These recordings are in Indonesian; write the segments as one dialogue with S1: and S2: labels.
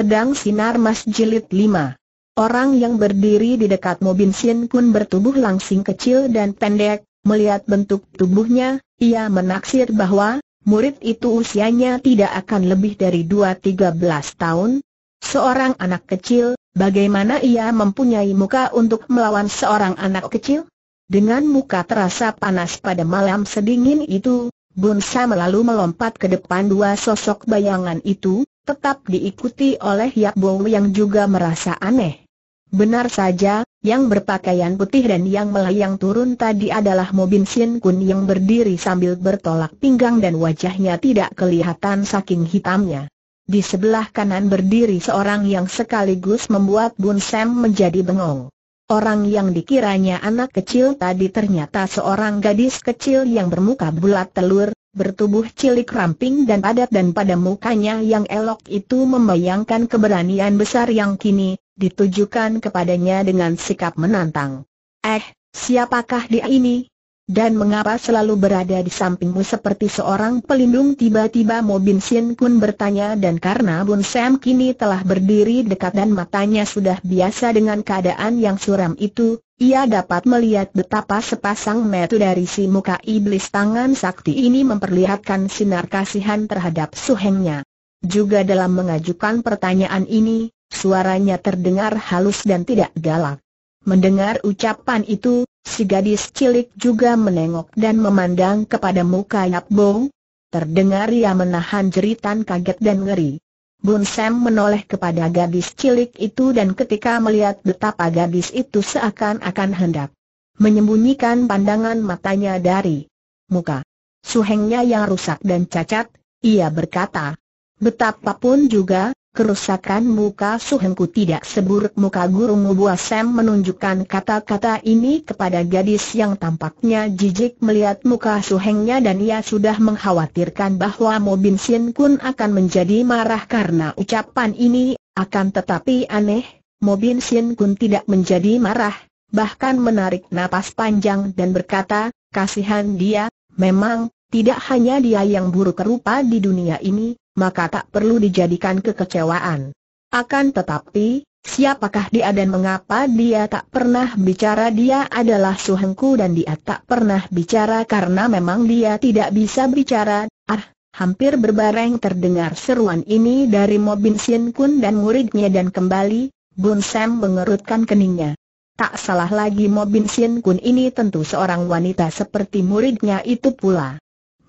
S1: Pedang Sinar Mas Jilid 5 Orang yang berdiri di dekat Mobin Sin pun bertubuh langsing kecil dan pendek, melihat bentuk tubuhnya, ia menaksir bahwa murid itu usianya tidak akan lebih dari 2-13 tahun. Seorang anak kecil, bagaimana ia mempunyai muka untuk melawan seorang anak kecil? Dengan muka terasa panas pada malam sedingin itu, Bunsa melalui melompat ke depan dua sosok bayangan itu, tetap diikuti oleh Yakbo yang juga merasa aneh. Benar saja, yang berpakaian putih dan yang melayang turun tadi adalah Mobin Sin Kun yang berdiri sambil bertolak pinggang dan wajahnya tidak kelihatan saking hitamnya. Di sebelah kanan berdiri seorang yang sekaligus membuat Bun Sam menjadi bengong. Orang yang dikiranya anak kecil tadi ternyata seorang gadis kecil yang bermuka bulat telur, bertubuh cilik ramping dan padat dan pada mukanya yang elok itu membayangkan keberanian besar yang kini ditujukan kepadanya dengan sikap menantang. Eh, siapakah dia ini? Dan mengapa selalu berada di sampingmu seperti seorang pelindung tiba-tiba Mo Bin Sin Kun bertanya dan karena Bun Sam kini telah berdiri dekat dan matanya sudah biasa dengan keadaan yang suram itu, ia dapat melihat betapa sepasang mata dari si muka iblis tangan sakti ini memperlihatkan sinar kasihan terhadap suhengnya. Juga dalam mengajukan pertanyaan ini, suaranya terdengar halus dan tidak galak. Mendengar ucapan itu, si gadis cilik juga menengok dan memandang kepada muka Yap Bo. Terdengar ia menahan jeritan kaget dan ngeri. Bun Sam menoleh kepada gadis cilik itu dan ketika melihat betapa gadis itu seakan-akan hendak menyembunyikan pandangan matanya dari muka suhengnya yang rusak dan cacat, ia berkata, betapapun juga, Kerusakan muka Suhengku tidak seburuk muka guru Mubua Sam menunjukkan kata-kata ini kepada gadis yang tampaknya jijik melihat muka Suhengnya dan ia sudah mengkhawatirkan bahwa Mobin Sin Kun akan menjadi marah karena ucapan ini, akan tetapi aneh, Mobin Sin Kun tidak menjadi marah, bahkan menarik napas panjang dan berkata, kasihan dia, memang, tidak hanya dia yang buruk rupa di dunia ini, maka tak perlu dijadikan kekecewaan. Akan tetapi, siapakah dia dan mengapa dia tak pernah bicara dia adalah suhengku dan dia tak pernah bicara karena memang dia tidak bisa bicara, ah, hampir berbareng terdengar seruan ini dari Mobin Sien Kun dan muridnya dan kembali, Bun Sam mengerutkan keningnya. Tak salah lagi Mobin Sien Kun ini tentu seorang wanita seperti muridnya itu pula.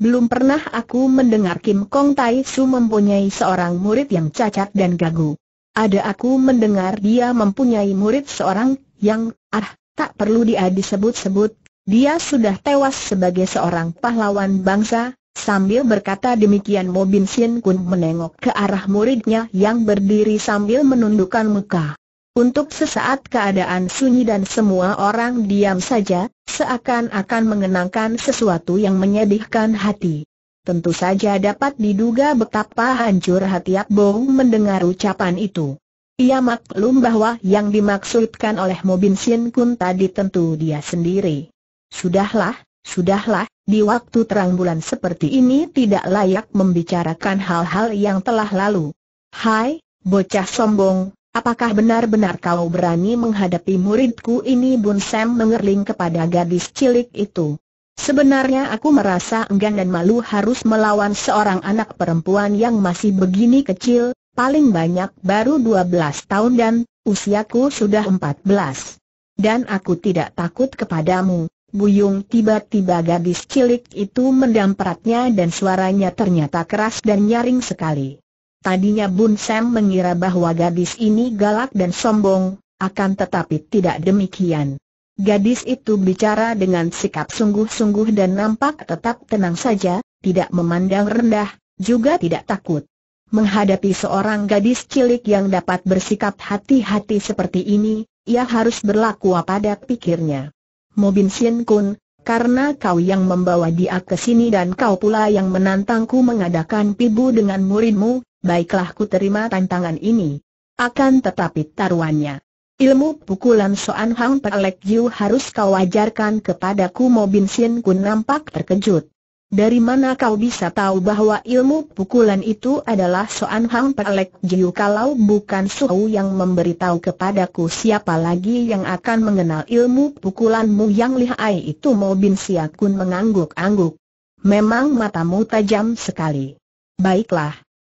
S1: Belum pernah aku mendengar Kim Kong Tai Su mempunyai seorang murid yang cacat dan gagu. Ada aku mendengar dia mempunyai murid seorang yang, ah, tak perlu dia disebut-sebut, dia sudah tewas sebagai seorang pahlawan bangsa, Sambil berkata demikian Mo Bin Sin Kun menengok ke arah muridnya yang berdiri sambil menundukkan muka. Untuk sesaat keadaan sunyi dan semua orang diam saja, seakan-akan mengenangkan sesuatu yang menyedihkan hati. Tentu saja dapat diduga betapa hancur hati Bong mendengar ucapan itu. Ia maklum bahwa yang dimaksudkan oleh Mobin Sin Kun tadi tentu dia sendiri. Sudahlah, sudahlah, di waktu terang bulan seperti ini tidak layak membicarakan hal-hal yang telah lalu. Hai, bocah sombong, Apakah benar-benar kau berani menghadapi muridku ini Bun Sam mengerling kepada gadis cilik itu. Sebenarnya aku merasa enggan dan malu harus melawan seorang anak perempuan yang masih begini kecil, paling banyak baru 12 tahun dan usiaku sudah 14. Dan aku tidak takut kepadamu. Buyung tiba-tiba gadis cilik itu mendamperatnya dan suaranya ternyata keras dan nyaring sekali. Tadinya Bun Sam mengira bahwa gadis ini galak dan sombong, akan tetapi tidak demikian. Gadis itu bicara dengan sikap sungguh-sungguh dan nampak tetap tenang saja, tidak memandang rendah, juga tidak takut. Menghadapi seorang gadis cilik yang dapat bersikap hati-hati seperti ini, ia harus berlaku apa pada pikirnya. Mobin Sien Kun, karena kau yang membawa dia ke sini dan kau pula yang menantangku mengadakan pibu dengan muridmu, baiklah ku terima tantangan ini. Akan tetapi taruhannya. Ilmu pukulan Soan Hang Pelek Jiu harus kau ajarkan kepadaku Mo Bin Sin Kun nampak terkejut. Dari mana kau bisa tahu bahwa ilmu pukulan itu adalah Soan Hang Pelek Jiu kalau bukan Suhu yang memberitahu kepadaku siapa lagi yang akan mengenal ilmu pukulanmu yang lihai itu Mo Bin Kun mengangguk-angguk. Memang matamu tajam sekali. Baiklah,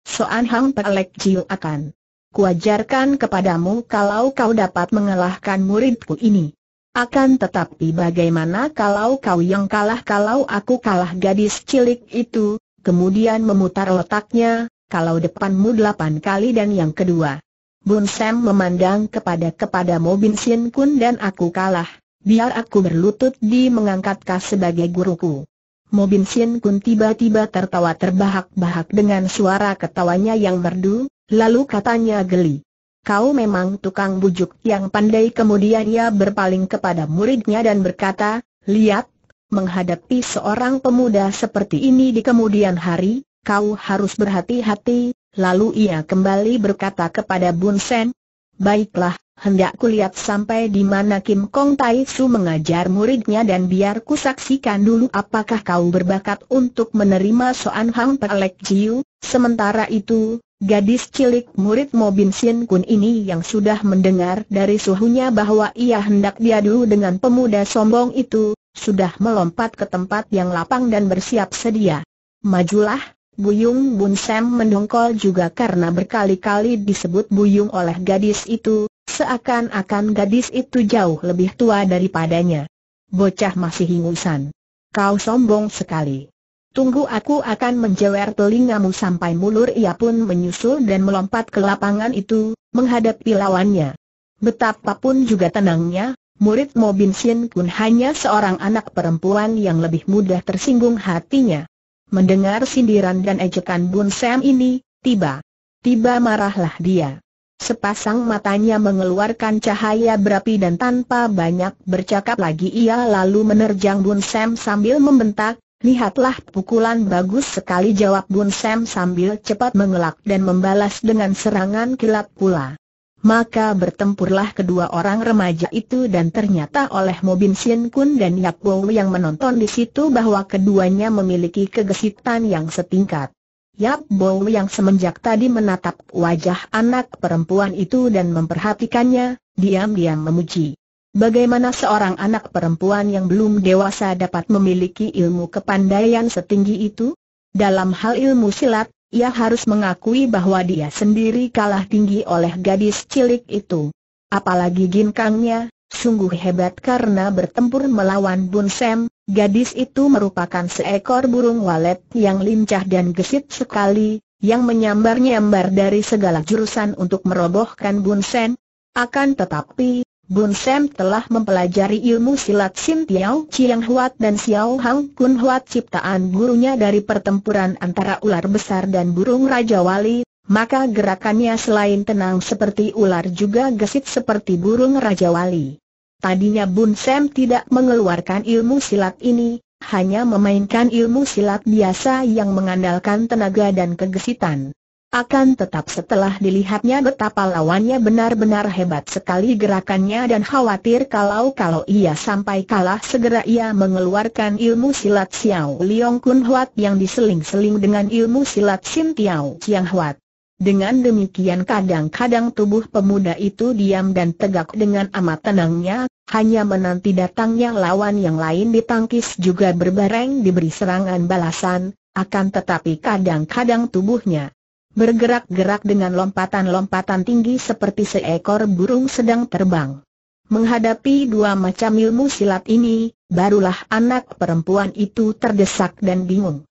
S1: Soan Hang Pelek Jiu akan kuajarkan kepadamu kalau kau dapat mengalahkan muridku ini. Akan tetapi bagaimana kalau kau yang kalah kalau aku kalah gadis cilik itu, kemudian memutar otaknya, kalau depanmu delapan kali dan yang kedua. Bun Sam memandang kepada kepada Mobin Sin Kun dan aku kalah, biar aku berlutut di mengangkat sebagai guruku. Mobin Sien Kun tiba-tiba tertawa terbahak-bahak dengan suara ketawanya yang merdu, lalu katanya geli. Kau memang tukang bujuk yang pandai kemudian ia berpaling kepada muridnya dan berkata, lihat, menghadapi seorang pemuda seperti ini di kemudian hari, kau harus berhati-hati, lalu ia kembali berkata kepada Bun Sen, Baiklah, hendak kulihat sampai di mana Kim Kong Tai Su mengajar muridnya dan biar ku saksikan dulu apakah kau berbakat untuk menerima Soan Hang Pelek Jiu. Sementara itu, Gadis cilik murid Mobin Sin Kun ini yang sudah mendengar dari suhunya bahwa ia hendak diadu dengan pemuda sombong itu, sudah melompat ke tempat yang lapang dan bersiap sedia. Majulah, Buyung Bun Sam mendongkol juga karena berkali-kali disebut Buyung oleh gadis itu, Seakan-akan gadis itu jauh lebih tua daripadanya. Bocah masih hingusan. Kau sombong sekali. Tunggu aku akan menjewer telingamu sampai mulur ia pun menyusul dan melompat ke lapangan itu, menghadapi lawannya. Betapapun juga tenangnya, murid Mo Bin pun hanya seorang anak perempuan yang lebih mudah tersinggung hatinya. Mendengar sindiran dan ejekan Bun Sam ini, tiba-tiba marahlah dia. Sepasang matanya mengeluarkan cahaya berapi dan tanpa banyak bercakap lagi ia lalu menerjang Bun Sam sambil membentak, Lihatlah pukulan bagus sekali jawab Bun Sam sambil cepat mengelak dan membalas dengan serangan kilat pula. Maka bertempurlah kedua orang remaja itu dan ternyata oleh Mobin Sien Kun dan Yap Bo yang menonton di situ bahwa keduanya memiliki kegesitan yang setingkat. Yap Bow yang semenjak tadi menatap wajah anak perempuan itu dan memperhatikannya, diam-diam memuji. Bagaimana seorang anak perempuan yang belum dewasa dapat memiliki ilmu kepandaian setinggi itu? Dalam hal ilmu silat, ia harus mengakui bahwa dia sendiri kalah tinggi oleh gadis cilik itu. Apalagi ginkangnya, Sungguh hebat karena bertempur melawan Bun Sam, gadis itu merupakan seekor burung walet yang lincah dan gesit sekali, yang menyambar-nyambar dari segala jurusan untuk merobohkan Bun Sam. Akan tetapi, Bun Sam telah mempelajari ilmu silat Sim Tiao Chiang Huat dan Xiao Hang Kun Huat ciptaan gurunya dari pertempuran antara ular besar dan burung Raja Wali, maka gerakannya selain tenang seperti ular juga gesit seperti burung Raja Wali. Tadinya Bun Sam tidak mengeluarkan ilmu silat ini, hanya memainkan ilmu silat biasa yang mengandalkan tenaga dan kegesitan. Akan tetap setelah dilihatnya betapa lawannya benar-benar hebat sekali gerakannya dan khawatir kalau-kalau ia sampai kalah segera ia mengeluarkan ilmu silat Xiao Liong Kun Huat yang diseling-seling dengan ilmu silat Sim Tiao Chiang Huat. Dengan demikian kadang-kadang tubuh pemuda itu diam dan tegak dengan amat tenangnya, hanya menanti datangnya lawan yang lain ditangkis juga berbareng diberi serangan balasan, akan tetapi kadang-kadang tubuhnya bergerak-gerak dengan lompatan-lompatan tinggi seperti seekor burung sedang terbang. Menghadapi dua macam ilmu silat ini, barulah anak perempuan itu terdesak dan bingung.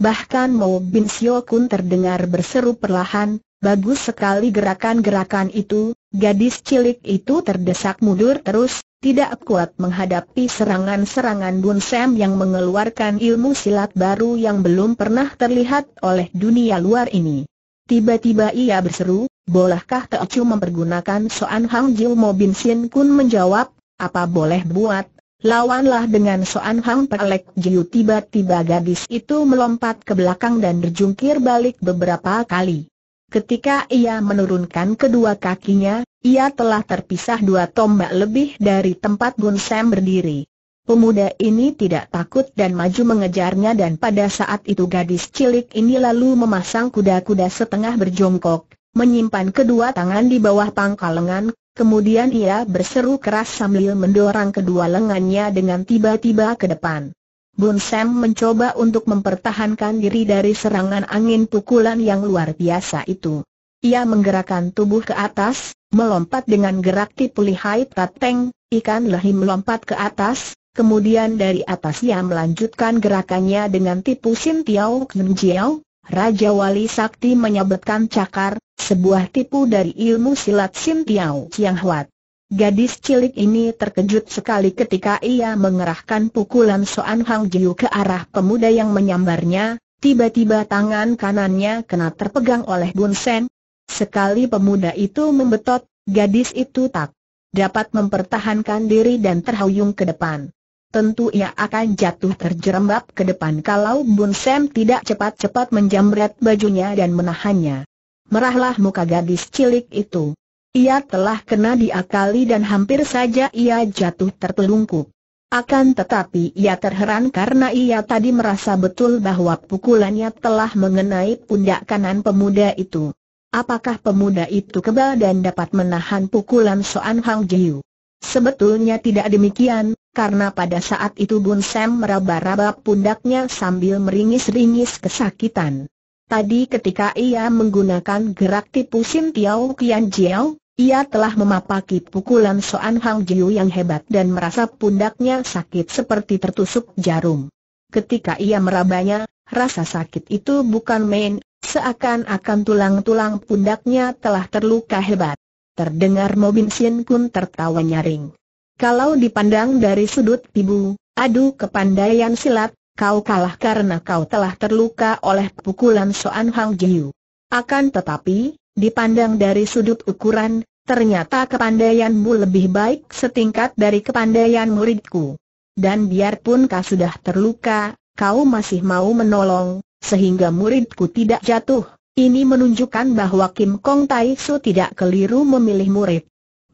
S1: Bahkan Mo Bin Sio Kun terdengar berseru perlahan, bagus sekali gerakan-gerakan itu, gadis cilik itu terdesak mundur terus, tidak kuat menghadapi serangan-serangan Bun Sam yang mengeluarkan ilmu silat baru yang belum pernah terlihat oleh dunia luar ini. Tiba-tiba ia berseru, bolehkah Chu mempergunakan Soan Hang Jil Mo Bin Sin Kun menjawab, apa boleh buat, Lawanlah dengan Soan Hang Pelek Jiu tiba-tiba gadis itu melompat ke belakang dan berjungkir balik beberapa kali. Ketika ia menurunkan kedua kakinya, ia telah terpisah dua tombak lebih dari tempat Gun Sam berdiri. Pemuda ini tidak takut dan maju mengejarnya dan pada saat itu gadis cilik ini lalu memasang kuda-kuda setengah berjongkok, menyimpan kedua tangan di bawah pangkal lengan, Kemudian ia berseru keras sambil mendorong kedua lengannya dengan tiba-tiba ke depan. Bun Sam mencoba untuk mempertahankan diri dari serangan angin pukulan yang luar biasa itu. Ia menggerakkan tubuh ke atas, melompat dengan gerak tipu lihai tateng, ikan lehi melompat ke atas, kemudian dari atas ia melanjutkan gerakannya dengan tipu Sin Tiao Kun Jiao, Raja Wali Sakti menyebutkan cakar, sebuah tipu dari ilmu silat Sim Tiao Chiang Huat. Gadis cilik ini terkejut sekali ketika ia mengerahkan pukulan Soan Hang Jiu ke arah pemuda yang menyambarnya, tiba-tiba tangan kanannya kena terpegang oleh Bun Sen. Sekali pemuda itu membetot, gadis itu tak dapat mempertahankan diri dan terhuyung ke depan. Tentu ia akan jatuh terjerembab ke depan kalau Bun Sen tidak cepat-cepat menjamret bajunya dan menahannya merahlah muka gadis cilik itu. Ia telah kena diakali dan hampir saja ia jatuh tertelungkup. Akan tetapi ia terheran karena ia tadi merasa betul bahwa pukulannya telah mengenai pundak kanan pemuda itu. Apakah pemuda itu kebal dan dapat menahan pukulan Soan Hang Jiu? Sebetulnya tidak demikian, karena pada saat itu Bun Sam meraba-raba pundaknya sambil meringis-ringis kesakitan. Tadi ketika ia menggunakan gerak tipu Sim Tiao Kian Jiao, ia telah memapaki pukulan Soan Hang Jiu yang hebat dan merasa pundaknya sakit seperti tertusuk jarum. Ketika ia merabanya, rasa sakit itu bukan main, seakan-akan tulang-tulang pundaknya telah terluka hebat. Terdengar Mobin Sin Kun tertawa nyaring. Kalau dipandang dari sudut pibu, aduh, kepandaian silat, kau kalah karena kau telah terluka oleh pukulan Soan Hang Jiu. Akan tetapi, dipandang dari sudut ukuran, ternyata kepandaianmu lebih baik setingkat dari kepandaian muridku. Dan biarpun kau sudah terluka, kau masih mau menolong, sehingga muridku tidak jatuh. Ini menunjukkan bahwa Kim Kong Tai Su tidak keliru memilih murid.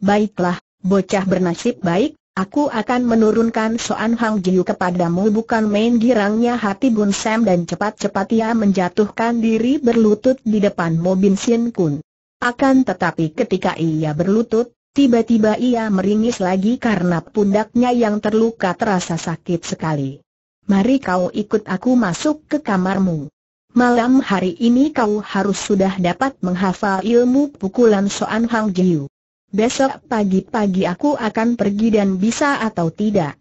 S1: Baiklah, bocah bernasib baik, Aku akan menurunkan Soan Hang Jiu kepadamu bukan main girangnya hati Bun Sam dan cepat-cepat ia menjatuhkan diri berlutut di depan Mo Bin Sien Kun. Akan tetapi ketika ia berlutut, tiba-tiba ia meringis lagi karena pundaknya yang terluka terasa sakit sekali. Mari kau ikut aku masuk ke kamarmu. Malam hari ini kau harus sudah dapat menghafal ilmu pukulan Soan Hang Jiu. Besok pagi-pagi aku akan pergi dan bisa atau tidak.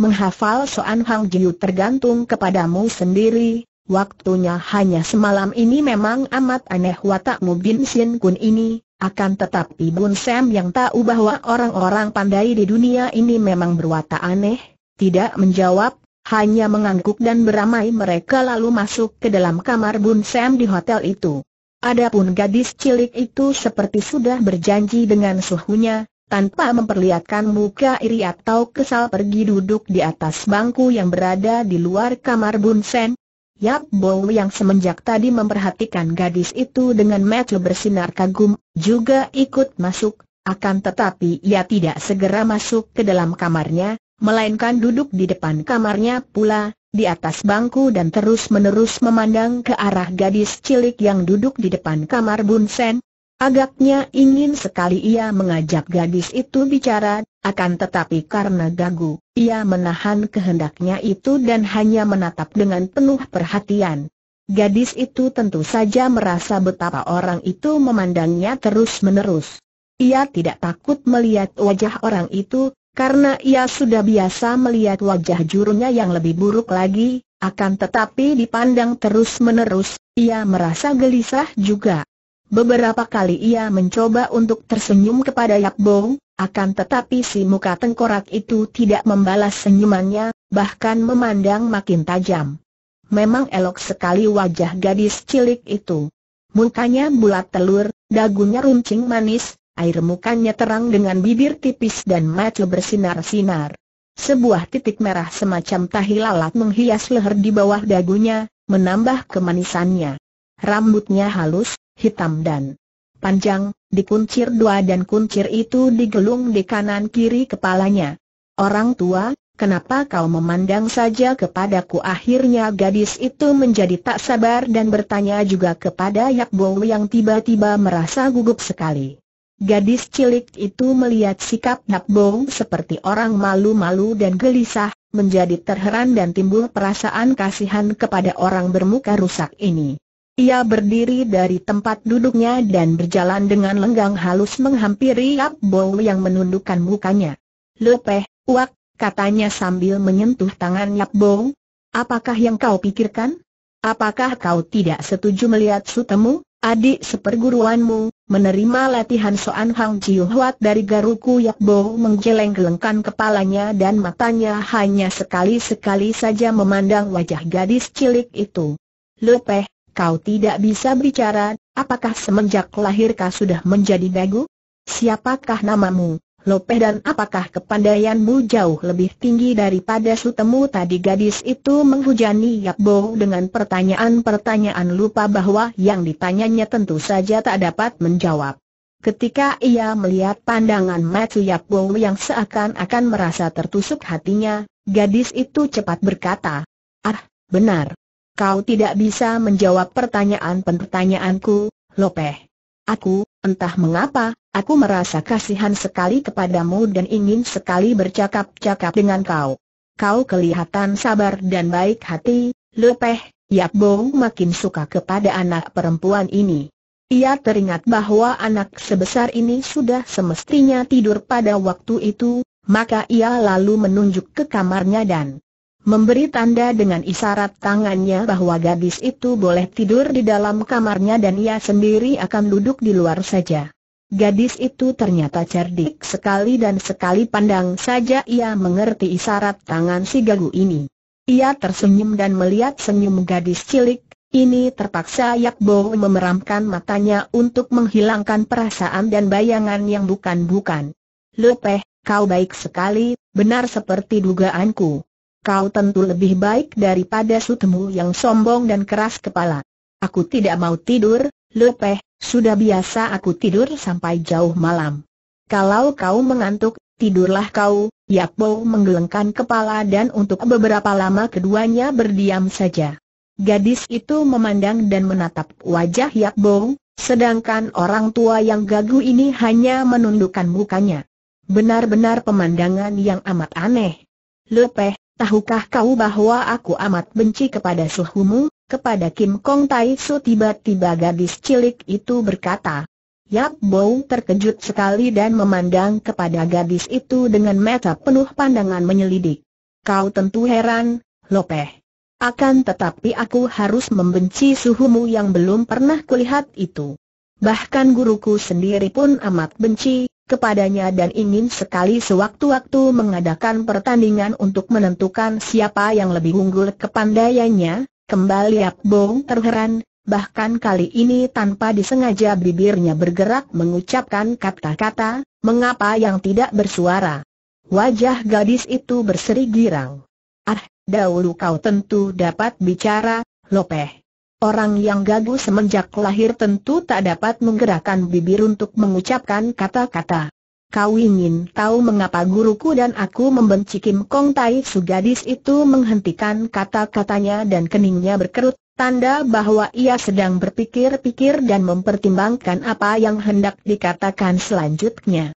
S1: Menghafal Soan Hang Jiu tergantung kepadamu sendiri, waktunya hanya semalam ini memang amat aneh watakmu Bin Sin Kun ini, akan tetapi Bun Sam yang tahu bahwa orang-orang pandai di dunia ini memang berwatak aneh, tidak menjawab, hanya mengangguk dan beramai mereka lalu masuk ke dalam kamar Bun Sam di hotel itu. Adapun gadis cilik itu seperti sudah berjanji dengan suhunya, tanpa memperlihatkan muka iri atau kesal pergi duduk di atas bangku yang berada di luar kamar Bunsen. Yap Bow yang semenjak tadi memperhatikan gadis itu dengan mata bersinar kagum, juga ikut masuk, akan tetapi ia tidak segera masuk ke dalam kamarnya, melainkan duduk di depan kamarnya pula, di atas bangku dan terus-menerus memandang ke arah gadis cilik yang duduk di depan kamar Bunsen. Agaknya ingin sekali ia mengajak gadis itu bicara, akan tetapi karena gagu, ia menahan kehendaknya itu dan hanya menatap dengan penuh perhatian. Gadis itu tentu saja merasa betapa orang itu memandangnya terus-menerus. Ia tidak takut melihat wajah orang itu, karena ia sudah biasa melihat wajah jurunya yang lebih buruk lagi, akan tetapi dipandang terus-menerus, ia merasa gelisah juga. Beberapa kali ia mencoba untuk tersenyum kepada Yap Bong, akan tetapi si muka tengkorak itu tidak membalas senyumannya, bahkan memandang makin tajam. Memang elok sekali wajah gadis cilik itu. Mukanya bulat telur, dagunya runcing manis, Air mukanya terang dengan bibir tipis dan mata bersinar-sinar. Sebuah titik merah semacam tahi lalat menghias leher di bawah dagunya, menambah kemanisannya. Rambutnya halus, hitam dan panjang, dikuncir dua dan kuncir itu digelung di kanan kiri kepalanya. Orang tua, kenapa kau memandang saja kepadaku? Akhirnya gadis itu menjadi tak sabar dan bertanya juga kepada Yakbo yang tiba-tiba merasa gugup sekali. Gadis cilik itu melihat sikap Nak Bong seperti orang malu-malu dan gelisah, menjadi terheran dan timbul perasaan kasihan kepada orang bermuka rusak ini. Ia berdiri dari tempat duduknya dan berjalan dengan lenggang halus menghampiri Nap Bong yang menundukkan mukanya. Lepeh, uak, katanya sambil menyentuh tangan Nap Bong. Apakah yang kau pikirkan? Apakah kau tidak setuju melihat sutemu? adik seperguruanmu, menerima latihan Soan Hang Chiu Huat dari Garuku Yak Bo menggeleng-gelengkan kepalanya dan matanya hanya sekali-sekali saja memandang wajah gadis cilik itu. Lepeh, kau tidak bisa bicara, apakah semenjak lahirkah sudah menjadi dagu? Siapakah namamu? Lope dan apakah kepandaianmu jauh lebih tinggi daripada sutemu tadi gadis itu menghujani Yap Bo dengan pertanyaan-pertanyaan lupa bahwa yang ditanyanya tentu saja tak dapat menjawab. Ketika ia melihat pandangan Yap Bo yang seakan-akan merasa tertusuk hatinya, gadis itu cepat berkata, Ah, benar. Kau tidak bisa menjawab pertanyaan-pertanyaanku, Lope. Aku, entah mengapa, Aku merasa kasihan sekali kepadamu dan ingin sekali bercakap-cakap dengan kau. Kau kelihatan sabar dan baik hati, Lepeh, Yap Bong makin suka kepada anak perempuan ini. Ia teringat bahwa anak sebesar ini sudah semestinya tidur pada waktu itu, maka ia lalu menunjuk ke kamarnya dan memberi tanda dengan isyarat tangannya bahwa gadis itu boleh tidur di dalam kamarnya dan ia sendiri akan duduk di luar saja. Gadis itu ternyata cerdik sekali dan sekali pandang saja ia mengerti isyarat tangan si gagu ini. Ia tersenyum dan melihat senyum gadis cilik, ini terpaksa Yakbo memeramkan matanya untuk menghilangkan perasaan dan bayangan yang bukan-bukan. Lepeh, kau baik sekali, benar seperti dugaanku. Kau tentu lebih baik daripada sutemu yang sombong dan keras kepala. Aku tidak mau tidur, Lepeh, sudah biasa aku tidur sampai jauh malam. Kalau kau mengantuk, tidurlah kau, Yakbo menggelengkan kepala dan untuk beberapa lama keduanya berdiam saja. Gadis itu memandang dan menatap wajah Yakbo, sedangkan orang tua yang gagu ini hanya menundukkan mukanya. Benar-benar pemandangan yang amat aneh. Lepeh, tahukah kau bahwa aku amat benci kepada suhumu? Kepada Kim Kong Tai Su tiba-tiba gadis cilik itu berkata. Yap Bow terkejut sekali dan memandang kepada gadis itu dengan mata penuh pandangan menyelidik. Kau tentu heran, Lopeh. Akan tetapi aku harus membenci suhumu yang belum pernah kulihat itu. Bahkan guruku sendiri pun amat benci kepadanya dan ingin sekali sewaktu-waktu mengadakan pertandingan untuk menentukan siapa yang lebih unggul kepandaiannya, Kembali Yap Bong terheran, bahkan kali ini tanpa disengaja bibirnya bergerak mengucapkan kata-kata, mengapa yang tidak bersuara. Wajah gadis itu berseri girang. Ah, dahulu kau tentu dapat bicara, Lopeh. Orang yang gagu semenjak lahir tentu tak dapat menggerakkan bibir untuk mengucapkan kata-kata. Kau ingin tahu mengapa guruku dan aku membenci Kim Kong Tai Su gadis itu menghentikan kata-katanya dan keningnya berkerut, tanda bahwa ia sedang berpikir-pikir dan mempertimbangkan apa yang hendak dikatakan selanjutnya.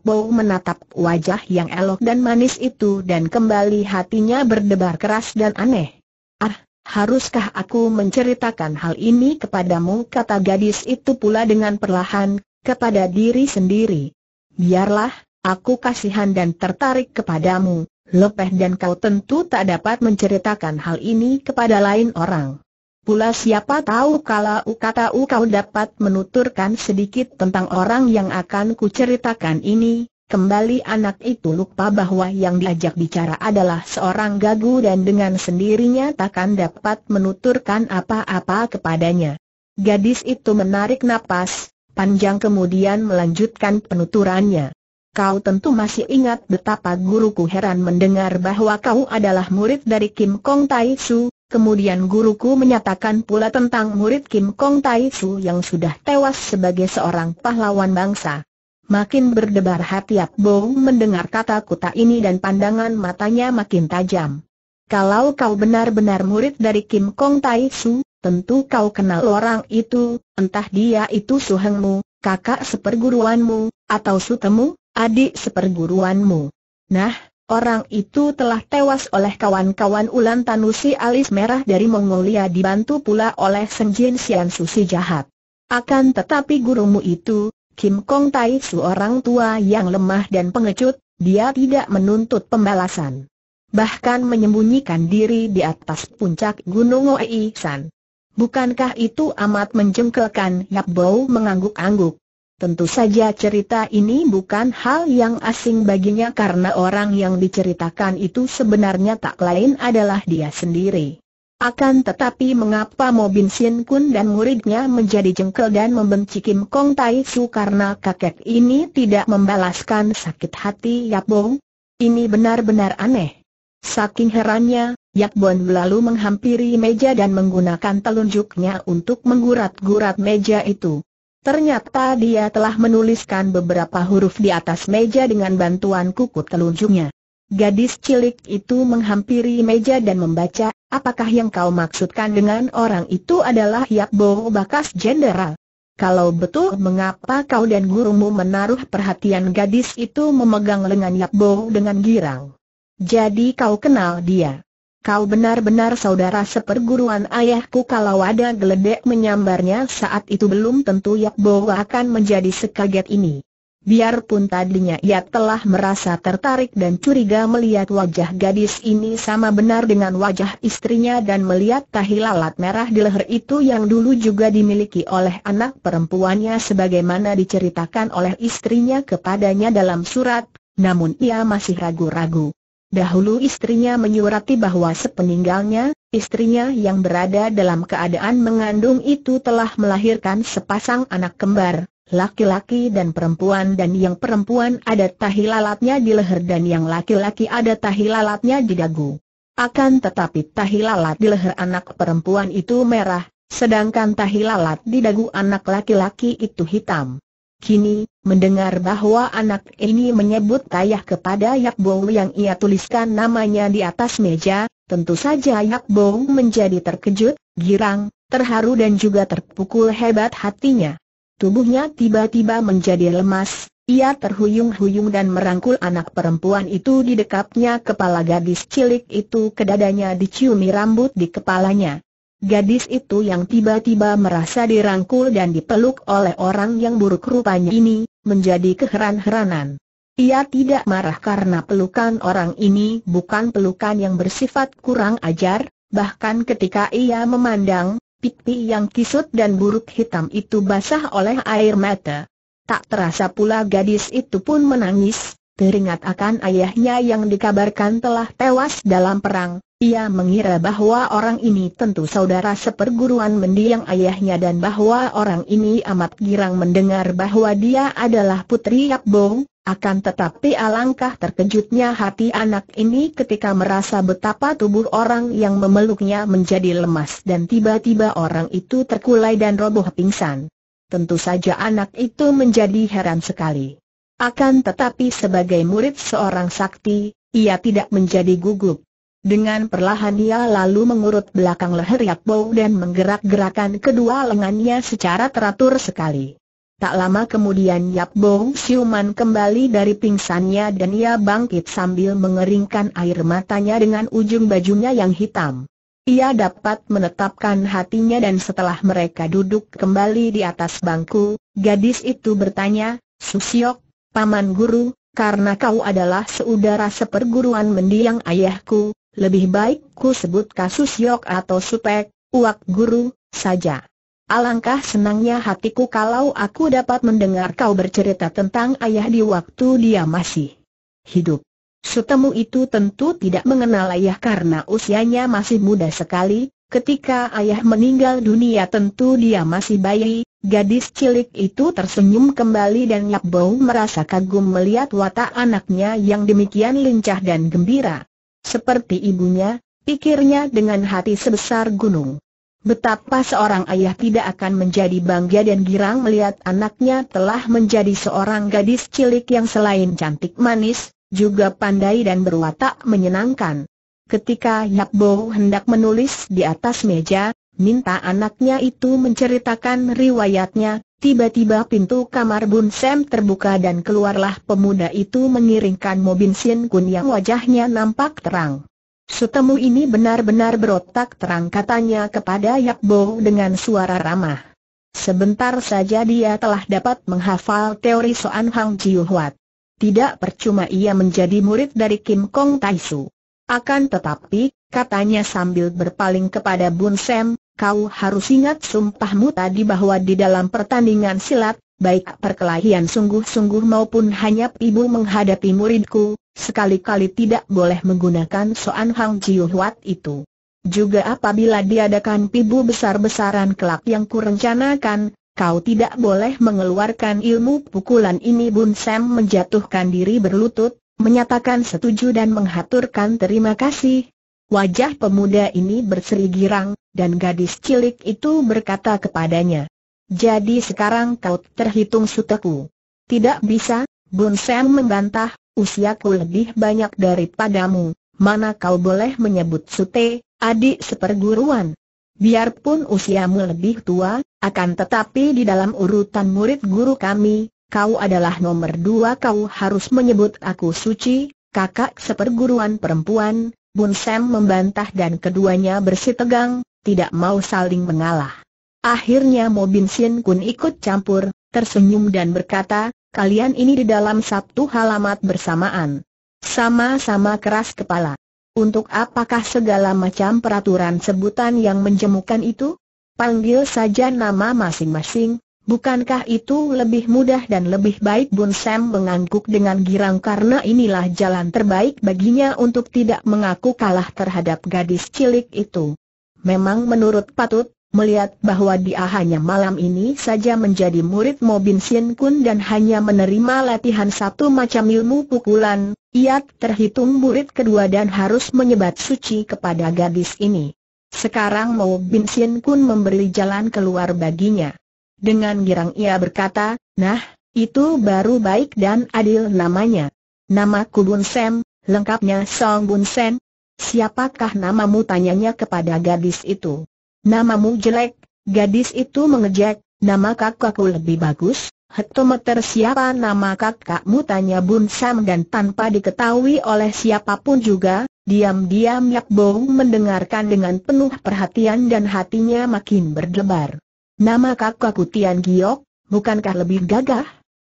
S1: Bo menatap wajah yang elok dan manis itu dan kembali hatinya berdebar keras dan aneh. Ah, haruskah aku menceritakan hal ini kepadamu kata gadis itu pula dengan perlahan, kepada diri sendiri. Biarlah, aku kasihan dan tertarik kepadamu, lepeh dan kau tentu tak dapat menceritakan hal ini kepada lain orang. Pula siapa tahu kalau kata kau dapat menuturkan sedikit tentang orang yang akan kuceritakan ini, Kembali anak itu lupa bahwa yang diajak bicara adalah seorang gagu dan dengan sendirinya takkan dapat menuturkan apa-apa kepadanya. Gadis itu menarik napas, Panjang kemudian melanjutkan penuturannya. Kau tentu masih ingat betapa guruku heran mendengar bahwa kau adalah murid dari Kim Kong Tai Su, kemudian guruku menyatakan pula tentang murid Kim Kong Tai Su yang sudah tewas sebagai seorang pahlawan bangsa. Makin berdebar hati Bo mendengar kata kuta ini dan pandangan matanya makin tajam. Kalau kau benar-benar murid dari Kim Kong Tai Su, Tentu kau kenal orang itu, entah dia itu suhengmu, kakak seperguruanmu, atau sutemu, adik seperguruanmu. Nah, orang itu telah tewas oleh kawan-kawan Ulan Tanusi alis merah dari Mongolia dibantu pula oleh Senjin Sian Susi jahat. Akan tetapi gurumu itu, Kim Kong Tai Su orang tua yang lemah dan pengecut, dia tidak menuntut pembalasan bahkan menyembunyikan diri di atas puncak Gunung Oei San. Bukankah itu amat menjengkelkan? Yap Bow mengangguk-angguk. Tentu saja cerita ini bukan hal yang asing baginya karena orang yang diceritakan itu sebenarnya tak lain adalah dia sendiri. Akan tetapi mengapa Mo Bin Sin Kun dan muridnya menjadi jengkel dan membenci Kim Kong Tai Su karena kakek ini tidak membalaskan sakit hati Yap Bow? Ini benar-benar aneh. Saking herannya, Yakbon lalu menghampiri meja dan menggunakan telunjuknya untuk menggurat-gurat meja itu. Ternyata dia telah menuliskan beberapa huruf di atas meja dengan bantuan kuku telunjuknya. Gadis cilik itu menghampiri meja dan membaca, apakah yang kau maksudkan dengan orang itu adalah Yakbo Bakas Jenderal? Kalau betul mengapa kau dan gurumu menaruh perhatian gadis itu memegang lengan Yakbo dengan girang? Jadi kau kenal dia? Kau benar-benar saudara seperguruan ayahku kalau ada geledek menyambarnya saat itu belum tentu Yakbo akan menjadi sekaget ini. Biarpun tadinya ia telah merasa tertarik dan curiga melihat wajah gadis ini sama benar dengan wajah istrinya dan melihat tahi lalat merah di leher itu yang dulu juga dimiliki oleh anak perempuannya sebagaimana diceritakan oleh istrinya kepadanya dalam surat, namun ia masih ragu-ragu. Dahulu istrinya menyurati bahwa sepeninggalnya, istrinya yang berada dalam keadaan mengandung itu telah melahirkan sepasang anak kembar, laki-laki dan perempuan dan yang perempuan ada tahi lalatnya di leher dan yang laki-laki ada tahi lalatnya di dagu. Akan tetapi tahi lalat di leher anak perempuan itu merah, sedangkan tahi lalat di dagu anak laki-laki itu hitam. Kini, Mendengar bahwa anak ini menyebut ayah kepada Yakbo yang ia tuliskan namanya di atas meja, tentu saja Yakbo menjadi terkejut, girang, terharu dan juga terpukul hebat hatinya. Tubuhnya tiba-tiba menjadi lemas, ia terhuyung-huyung dan merangkul anak perempuan itu di dekapnya kepala gadis cilik itu ke dadanya diciumi rambut di kepalanya. Gadis itu yang tiba-tiba merasa dirangkul dan dipeluk oleh orang yang buruk rupanya ini, menjadi keheran-heranan. Ia tidak marah karena pelukan orang ini bukan pelukan yang bersifat kurang ajar, bahkan ketika ia memandang, pipi yang kisut dan buruk hitam itu basah oleh air mata. Tak terasa pula gadis itu pun menangis, teringat akan ayahnya yang dikabarkan telah tewas dalam perang, ia mengira bahwa orang ini tentu saudara seperguruan mendiang ayahnya dan bahwa orang ini amat girang mendengar bahwa dia adalah putri Yakbo, akan tetapi alangkah terkejutnya hati anak ini ketika merasa betapa tubuh orang yang memeluknya menjadi lemas dan tiba-tiba orang itu terkulai dan roboh pingsan. Tentu saja anak itu menjadi heran sekali. Akan tetapi sebagai murid seorang sakti, ia tidak menjadi gugup. Dengan perlahan dia lalu mengurut belakang leher Yap Bo dan menggerak-gerakan kedua lengannya secara teratur sekali. Tak lama kemudian Yap Bo siuman kembali dari pingsannya dan ia bangkit sambil mengeringkan air matanya dengan ujung bajunya yang hitam. Ia dapat menetapkan hatinya dan setelah mereka duduk kembali di atas bangku, gadis itu bertanya, Susiok, Paman Guru, karena kau adalah seudara seperguruan mendiang ayahku, lebih baik ku sebut kasus yok atau supek, uak guru, saja. Alangkah senangnya hatiku kalau aku dapat mendengar kau bercerita tentang ayah di waktu dia masih hidup. Sutemu itu tentu tidak mengenal ayah karena usianya masih muda sekali, ketika ayah meninggal dunia tentu dia masih bayi, Gadis cilik itu tersenyum kembali dan Yap Bau merasa kagum melihat watak anaknya yang demikian lincah dan gembira. Seperti ibunya, pikirnya dengan hati sebesar gunung. Betapa seorang ayah tidak akan menjadi bangga dan girang melihat anaknya telah menjadi seorang gadis cilik yang selain cantik manis, juga pandai dan berwatak menyenangkan. Ketika Yap Bo hendak menulis di atas meja, minta anaknya itu menceritakan riwayatnya, Tiba-tiba pintu kamar Bun Sam terbuka dan keluarlah pemuda itu mengiringkan Bin Sien Kun yang wajahnya nampak terang. Sutemu ini benar-benar berotak terang katanya kepada Yap Bo dengan suara ramah. Sebentar saja dia telah dapat menghafal teori Soan Hang Jiu Huat. Tidak percuma ia menjadi murid dari Kim Kong Su. Akan tetapi, katanya sambil berpaling kepada Bun Sam, kau harus ingat sumpahmu tadi bahwa di dalam pertandingan silat, baik perkelahian sungguh-sungguh maupun hanya ibu menghadapi muridku, sekali-kali tidak boleh menggunakan soan Hang Jiuhuat Huat itu. Juga apabila diadakan pibu besar-besaran kelak yang kurencanakan, kau tidak boleh mengeluarkan ilmu pukulan ini Bun Sam menjatuhkan diri berlutut, menyatakan setuju dan menghaturkan terima kasih, Wajah pemuda ini berseri girang, dan gadis cilik itu berkata kepadanya. Jadi sekarang kau terhitung suteku. Tidak bisa, Bun Sen membantah, usiaku lebih banyak daripadamu, mana kau boleh menyebut sute, adik seperguruan. Biarpun usiamu lebih tua, akan tetapi di dalam urutan murid guru kami, kau adalah nomor dua kau harus menyebut aku suci, kakak seperguruan perempuan, Bun Sam membantah dan keduanya bersitegang, tidak mau saling mengalah. Akhirnya Mo Bin Sin Kun ikut campur, tersenyum dan berkata, kalian ini di dalam satu halamat bersamaan. Sama-sama keras kepala. Untuk apakah segala macam peraturan sebutan yang menjemukan itu? Panggil saja nama masing-masing, Bukankah itu lebih mudah dan lebih baik Bun Sam mengangguk dengan girang karena inilah jalan terbaik baginya untuk tidak mengaku kalah terhadap gadis cilik itu. Memang menurut patut, melihat bahwa dia hanya malam ini saja menjadi murid Mo Bin Kun dan hanya menerima latihan satu macam ilmu pukulan, ia terhitung murid kedua dan harus menyebat suci kepada gadis ini. Sekarang Mo Bin Kun memberi jalan keluar baginya. Dengan girang ia berkata, nah, itu baru baik dan adil namanya. Nama Bun Sem, lengkapnya Song Bun Sen. Siapakah namamu tanyanya kepada gadis itu. Namamu jelek, gadis itu mengejek, nama kakakku lebih bagus. Hektometer siapa nama kakakmu tanya Bun Sam dan tanpa diketahui oleh siapapun juga, diam-diam Yak Bong mendengarkan dengan penuh perhatian dan hatinya makin berdebar. Nama kakakku Tian Giok, bukankah lebih gagah?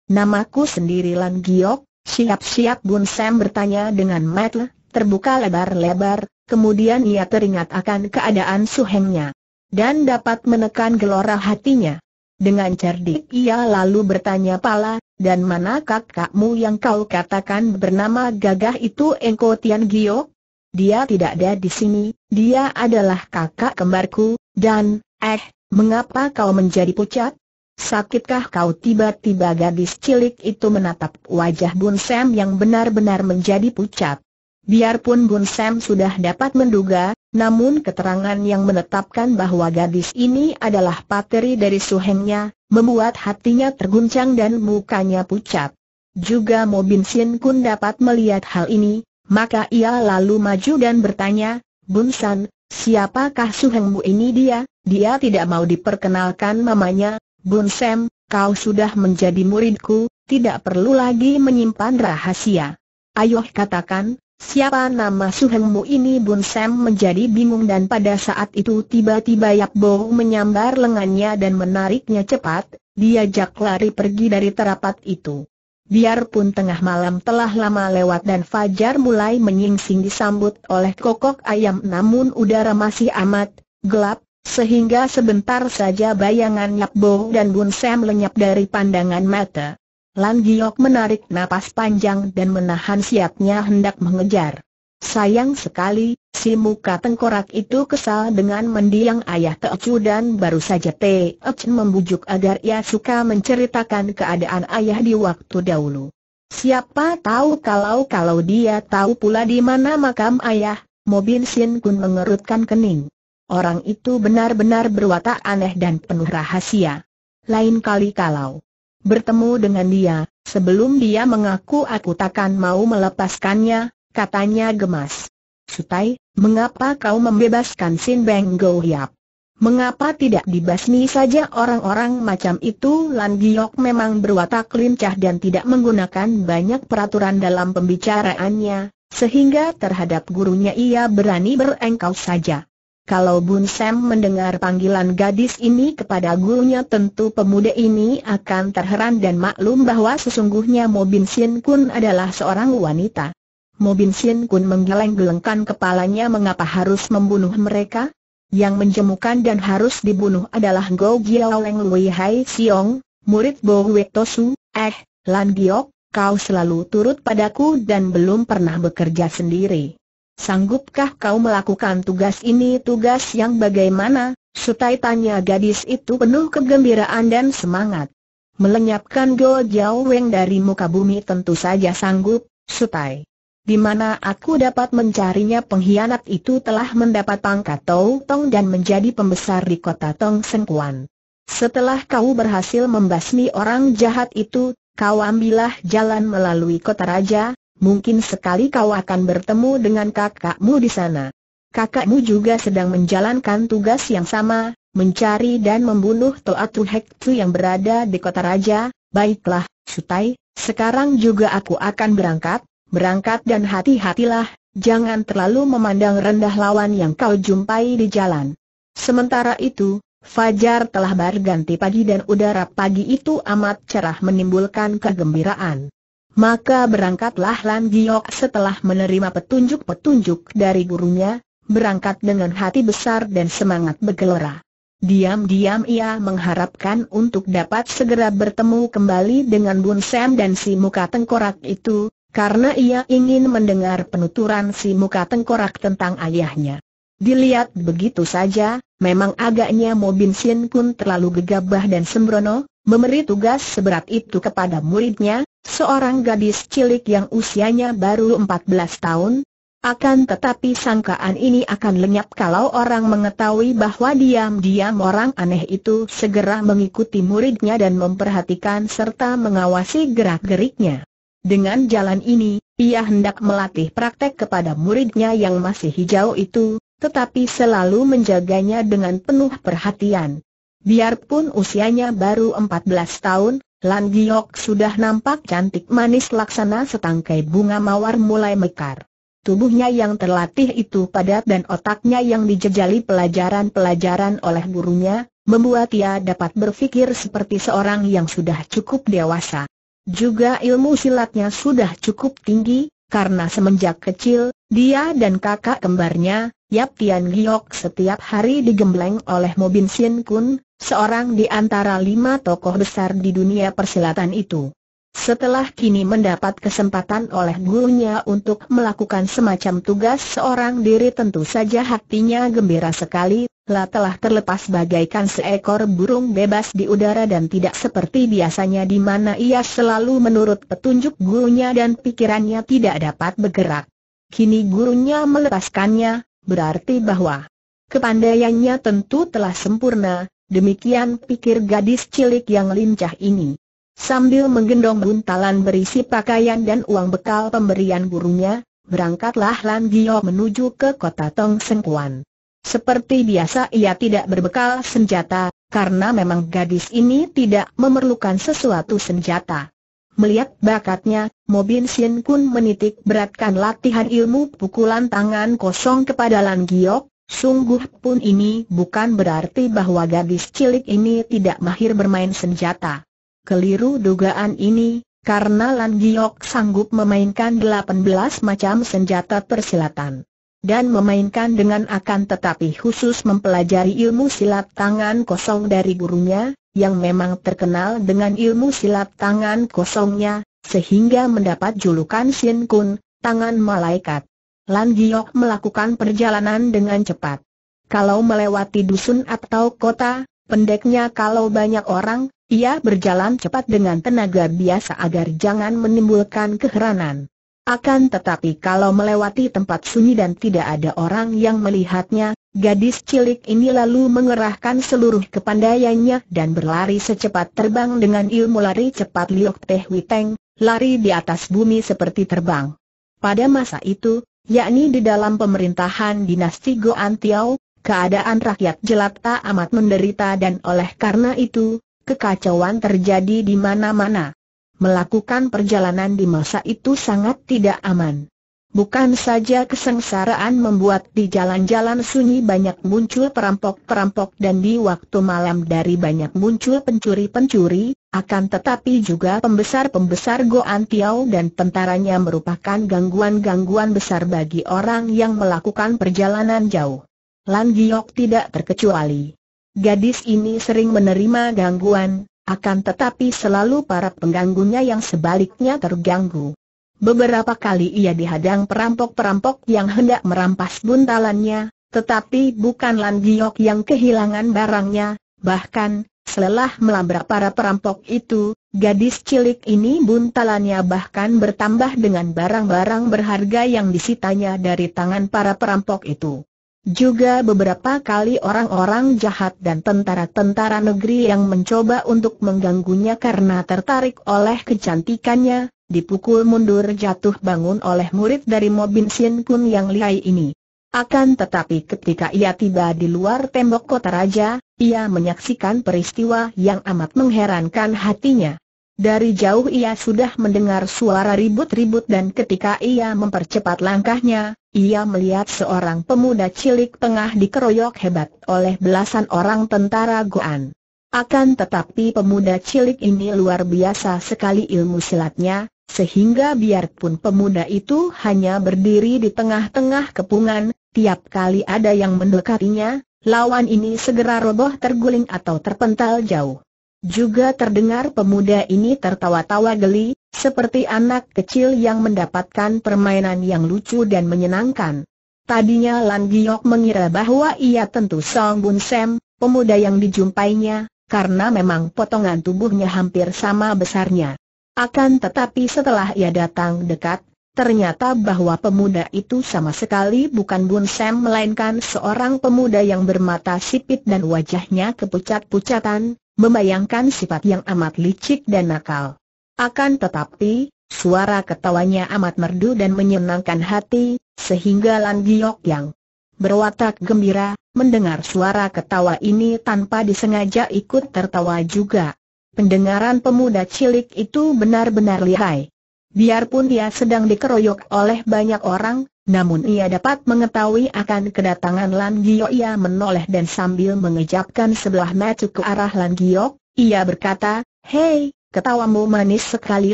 S1: Namaku sendiri Lan Giok, siap-siap Bun Sam bertanya dengan mata terbuka lebar-lebar, kemudian ia teringat akan keadaan suhengnya. Dan dapat menekan gelora hatinya. Dengan cerdik ia lalu bertanya pala, dan mana kakakmu yang kau katakan bernama gagah itu Engko Tian Giok? Dia tidak ada di sini, dia adalah kakak kembarku, dan, eh, Mengapa kau menjadi pucat? Sakitkah kau tiba-tiba gadis cilik itu menatap wajah Bun Sam yang benar-benar menjadi pucat? Biarpun Bun Sam sudah dapat menduga, namun keterangan yang menetapkan bahwa gadis ini adalah pateri dari suhengnya, membuat hatinya terguncang dan mukanya pucat. Juga Mo Bin Sin Kun dapat melihat hal ini, maka ia lalu maju dan bertanya, Bun San, Siapakah suhengmu ini dia? Dia tidak mau diperkenalkan mamanya, Bun Sam, kau sudah menjadi muridku, tidak perlu lagi menyimpan rahasia. Ayoh katakan, siapa nama Su suhengmu ini Bun Sam menjadi bingung dan pada saat itu tiba-tiba Yap Bo menyambar lengannya dan menariknya cepat, diajak lari pergi dari terapat itu. Biarpun tengah malam telah lama lewat dan fajar mulai menyingsing disambut oleh kokok ayam namun udara masih amat gelap, sehingga sebentar saja bayangan Yap Bo dan Bun Sam lenyap dari pandangan mata. Lan Giok menarik napas panjang dan menahan siapnya hendak mengejar. Sayang sekali, si muka tengkorak itu kesal dengan mendiang ayah Teocu dan baru saja Teocu membujuk agar ia suka menceritakan keadaan ayah di waktu dahulu. Siapa tahu kalau-kalau dia tahu pula di mana makam ayah, Mobin Sin Kun mengerutkan kening. Orang itu benar-benar berwatak aneh dan penuh rahasia. Lain kali kalau bertemu dengan dia, sebelum dia mengaku aku takkan mau melepaskannya, katanya gemas. Sutai, mengapa kau membebaskan Sin Beng Go Hiap? Mengapa tidak dibasmi saja orang-orang macam itu? Lan Giok memang berwatak lincah dan tidak menggunakan banyak peraturan dalam pembicaraannya, sehingga terhadap gurunya ia berani berengkau saja. Kalau Bun Sam mendengar panggilan gadis ini kepada gurunya tentu pemuda ini akan terheran dan maklum bahwa sesungguhnya Mo Bin Sin Kun adalah seorang wanita. Mobin Sien Kun menggeleng-gelengkan kepalanya mengapa harus membunuh mereka? Yang menjemukan dan harus dibunuh adalah Go Jiao Leng Lui Hai Siong, murid Bo Wek Tosu, eh, Lan Giok, kau selalu turut padaku dan belum pernah bekerja sendiri. Sanggupkah kau melakukan tugas ini tugas yang bagaimana? Sutai tanya gadis itu penuh kegembiraan dan semangat. Melenyapkan Go Jiao Weng dari muka bumi tentu saja sanggup, Sutai di mana aku dapat mencarinya pengkhianat itu telah mendapat pangkat Tau Tong dan menjadi pembesar di kota Tong Sengkuan. Setelah kau berhasil membasmi orang jahat itu, kau ambillah jalan melalui kota raja, mungkin sekali kau akan bertemu dengan kakakmu di sana. Kakakmu juga sedang menjalankan tugas yang sama, mencari dan membunuh Toatu Hektu yang berada di kota raja, baiklah, Sutai, sekarang juga aku akan berangkat, Berangkat dan hati-hatilah, jangan terlalu memandang rendah lawan yang kau jumpai di jalan. Sementara itu, Fajar telah berganti pagi dan udara pagi itu amat cerah menimbulkan kegembiraan. Maka berangkatlah Lan Giok setelah menerima petunjuk-petunjuk dari gurunya, berangkat dengan hati besar dan semangat bergelora. Diam-diam ia mengharapkan untuk dapat segera bertemu kembali dengan Bun Sam dan si muka tengkorak itu, karena ia ingin mendengar penuturan si muka tengkorak tentang ayahnya. Dilihat begitu saja, memang agaknya Mo Bin Sin pun terlalu gegabah dan sembrono, memberi tugas seberat itu kepada muridnya, seorang gadis cilik yang usianya baru 14 tahun. Akan tetapi sangkaan ini akan lenyap kalau orang mengetahui bahwa diam-diam orang aneh itu segera mengikuti muridnya dan memperhatikan serta mengawasi gerak-geriknya. Dengan jalan ini, ia hendak melatih praktek kepada muridnya yang masih hijau itu, tetapi selalu menjaganya dengan penuh perhatian. Biarpun usianya baru 14 tahun, Lan Giok sudah nampak cantik manis laksana setangkai bunga mawar mulai mekar. Tubuhnya yang terlatih itu padat dan otaknya yang dijejali pelajaran-pelajaran oleh gurunya, membuat ia dapat berpikir seperti seorang yang sudah cukup dewasa. Juga ilmu silatnya sudah cukup tinggi, karena semenjak kecil, dia dan kakak kembarnya, Yap Tian Giok setiap hari digembleng oleh Mobin Sien Kun, seorang di antara lima tokoh besar di dunia persilatan itu. Setelah kini mendapat kesempatan oleh gurunya untuk melakukan semacam tugas seorang diri tentu saja hatinya gembira sekali, La telah terlepas bagaikan seekor burung bebas di udara dan tidak seperti biasanya di mana ia selalu menurut petunjuk gurunya dan pikirannya tidak dapat bergerak. Kini gurunya melepaskannya, berarti bahwa kepandaiannya tentu telah sempurna, demikian pikir gadis cilik yang lincah ini. Sambil menggendong buntalan berisi pakaian dan uang bekal pemberian gurunya, berangkatlah Lan Gio menuju ke kota Tong Sengkuan. Seperti biasa ia tidak berbekal senjata, karena memang gadis ini tidak memerlukan sesuatu senjata. Melihat bakatnya, Mobin Sien Kun menitik beratkan latihan ilmu pukulan tangan kosong kepada Lan Giok, sungguh pun ini bukan berarti bahwa gadis cilik ini tidak mahir bermain senjata. Keliru dugaan ini, karena Lan Giok sanggup memainkan 18 macam senjata persilatan dan memainkan dengan akan tetapi khusus mempelajari ilmu silat tangan kosong dari gurunya, yang memang terkenal dengan ilmu silat tangan kosongnya, sehingga mendapat julukan Shin Kun, tangan malaikat. Lan Giok melakukan perjalanan dengan cepat. Kalau melewati dusun atau kota, pendeknya kalau banyak orang, ia berjalan cepat dengan tenaga biasa agar jangan menimbulkan keheranan. Akan tetapi kalau melewati tempat sunyi dan tidak ada orang yang melihatnya, gadis cilik ini lalu mengerahkan seluruh kepandaiannya dan berlari secepat terbang dengan ilmu lari cepat Liok Teh Witeng, lari di atas bumi seperti terbang. Pada masa itu, yakni di dalam pemerintahan dinasti Goan Tiao, keadaan rakyat jelata amat menderita dan oleh karena itu, kekacauan terjadi di mana-mana. Melakukan perjalanan di masa itu sangat tidak aman. Bukan saja kesengsaraan membuat di jalan-jalan sunyi banyak muncul perampok-perampok dan di waktu malam dari banyak muncul pencuri-pencuri, akan tetapi juga pembesar-pembesar Goan Tiao dan tentaranya merupakan gangguan-gangguan besar bagi orang yang melakukan perjalanan jauh. Lan Giok tidak terkecuali. Gadis ini sering menerima gangguan, akan tetapi selalu para pengganggunya yang sebaliknya terganggu. Beberapa kali ia dihadang perampok-perampok yang hendak merampas buntalannya, tetapi bukan Lan Giok yang kehilangan barangnya, bahkan, setelah melabrak para perampok itu, gadis cilik ini buntalannya bahkan bertambah dengan barang-barang berharga yang disitanya dari tangan para perampok itu. Juga beberapa kali orang-orang jahat dan tentara-tentara negeri yang mencoba untuk mengganggunya karena tertarik oleh kecantikannya, dipukul mundur jatuh bangun oleh murid dari Mobin Sien Kun yang lihai ini. Akan tetapi ketika ia tiba di luar tembok kota raja, ia menyaksikan peristiwa yang amat mengherankan hatinya. Dari jauh ia sudah mendengar suara ribut-ribut dan ketika ia mempercepat langkahnya, ia melihat seorang pemuda cilik tengah dikeroyok hebat oleh belasan orang tentara Goan. Akan tetapi pemuda cilik ini luar biasa sekali ilmu silatnya, sehingga biarpun pemuda itu hanya berdiri di tengah-tengah kepungan, tiap kali ada yang mendekatinya, lawan ini segera roboh terguling atau terpental jauh. Juga terdengar pemuda ini tertawa-tawa geli, seperti anak kecil yang mendapatkan permainan yang lucu dan menyenangkan. Tadinya Lan Giok mengira bahwa ia tentu Song Bun Sam, pemuda yang dijumpainya, karena memang potongan tubuhnya hampir sama besarnya. Akan tetapi setelah ia datang dekat, ternyata bahwa pemuda itu sama sekali bukan Bun Sam melainkan seorang pemuda yang bermata sipit dan wajahnya kepucat-pucatan, membayangkan sifat yang amat licik dan nakal. Akan tetapi, suara ketawanya amat merdu dan menyenangkan hati, sehingga Lan Giok yang berwatak gembira, mendengar suara ketawa ini tanpa disengaja ikut tertawa juga. Pendengaran pemuda cilik itu benar-benar lihai. Biarpun dia sedang dikeroyok oleh banyak orang, namun ia dapat mengetahui akan kedatangan Lan Giok ia menoleh dan sambil mengejapkan sebelah mata ke arah Lan Giok, ia berkata, Hei, Ketawamu manis sekali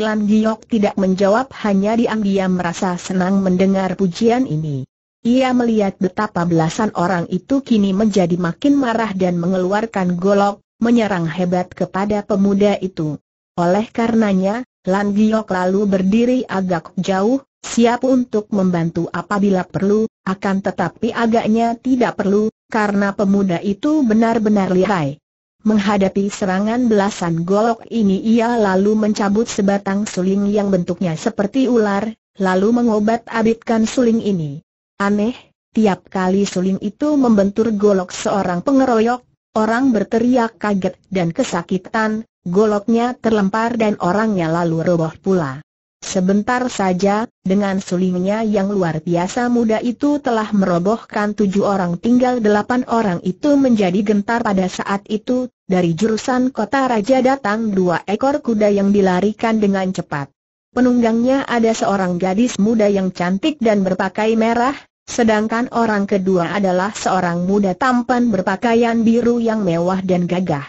S1: Lan Giok tidak menjawab hanya diam-diam merasa senang mendengar pujian ini. Ia melihat betapa belasan orang itu kini menjadi makin marah dan mengeluarkan golok, menyerang hebat kepada pemuda itu. Oleh karenanya, Lan Giok lalu berdiri agak jauh, siap untuk membantu apabila perlu, akan tetapi agaknya tidak perlu, karena pemuda itu benar-benar lihai. Menghadapi serangan belasan golok ini ia lalu mencabut sebatang suling yang bentuknya seperti ular, lalu mengobat abitkan suling ini. Aneh, tiap kali suling itu membentur golok seorang pengeroyok, orang berteriak kaget dan kesakitan, goloknya terlempar dan orangnya lalu roboh pula. Sebentar saja, dengan sulingnya yang luar biasa muda itu telah merobohkan tujuh orang tinggal delapan orang itu menjadi gentar pada saat itu, dari jurusan kota raja datang dua ekor kuda yang dilarikan dengan cepat. Penunggangnya ada seorang gadis muda yang cantik dan berpakai merah, sedangkan orang kedua adalah seorang muda tampan berpakaian biru yang mewah dan gagah.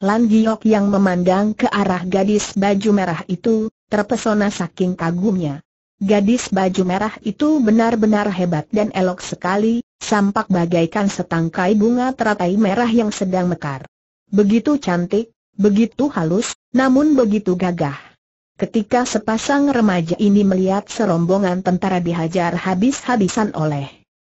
S1: Lan Giok yang memandang ke arah gadis baju merah itu, terpesona saking kagumnya. Gadis baju merah itu benar-benar hebat dan elok sekali, sampak bagaikan setangkai bunga teratai merah yang sedang mekar. Begitu cantik, begitu halus, namun begitu gagah. Ketika sepasang remaja ini melihat serombongan tentara dihajar habis-habisan oleh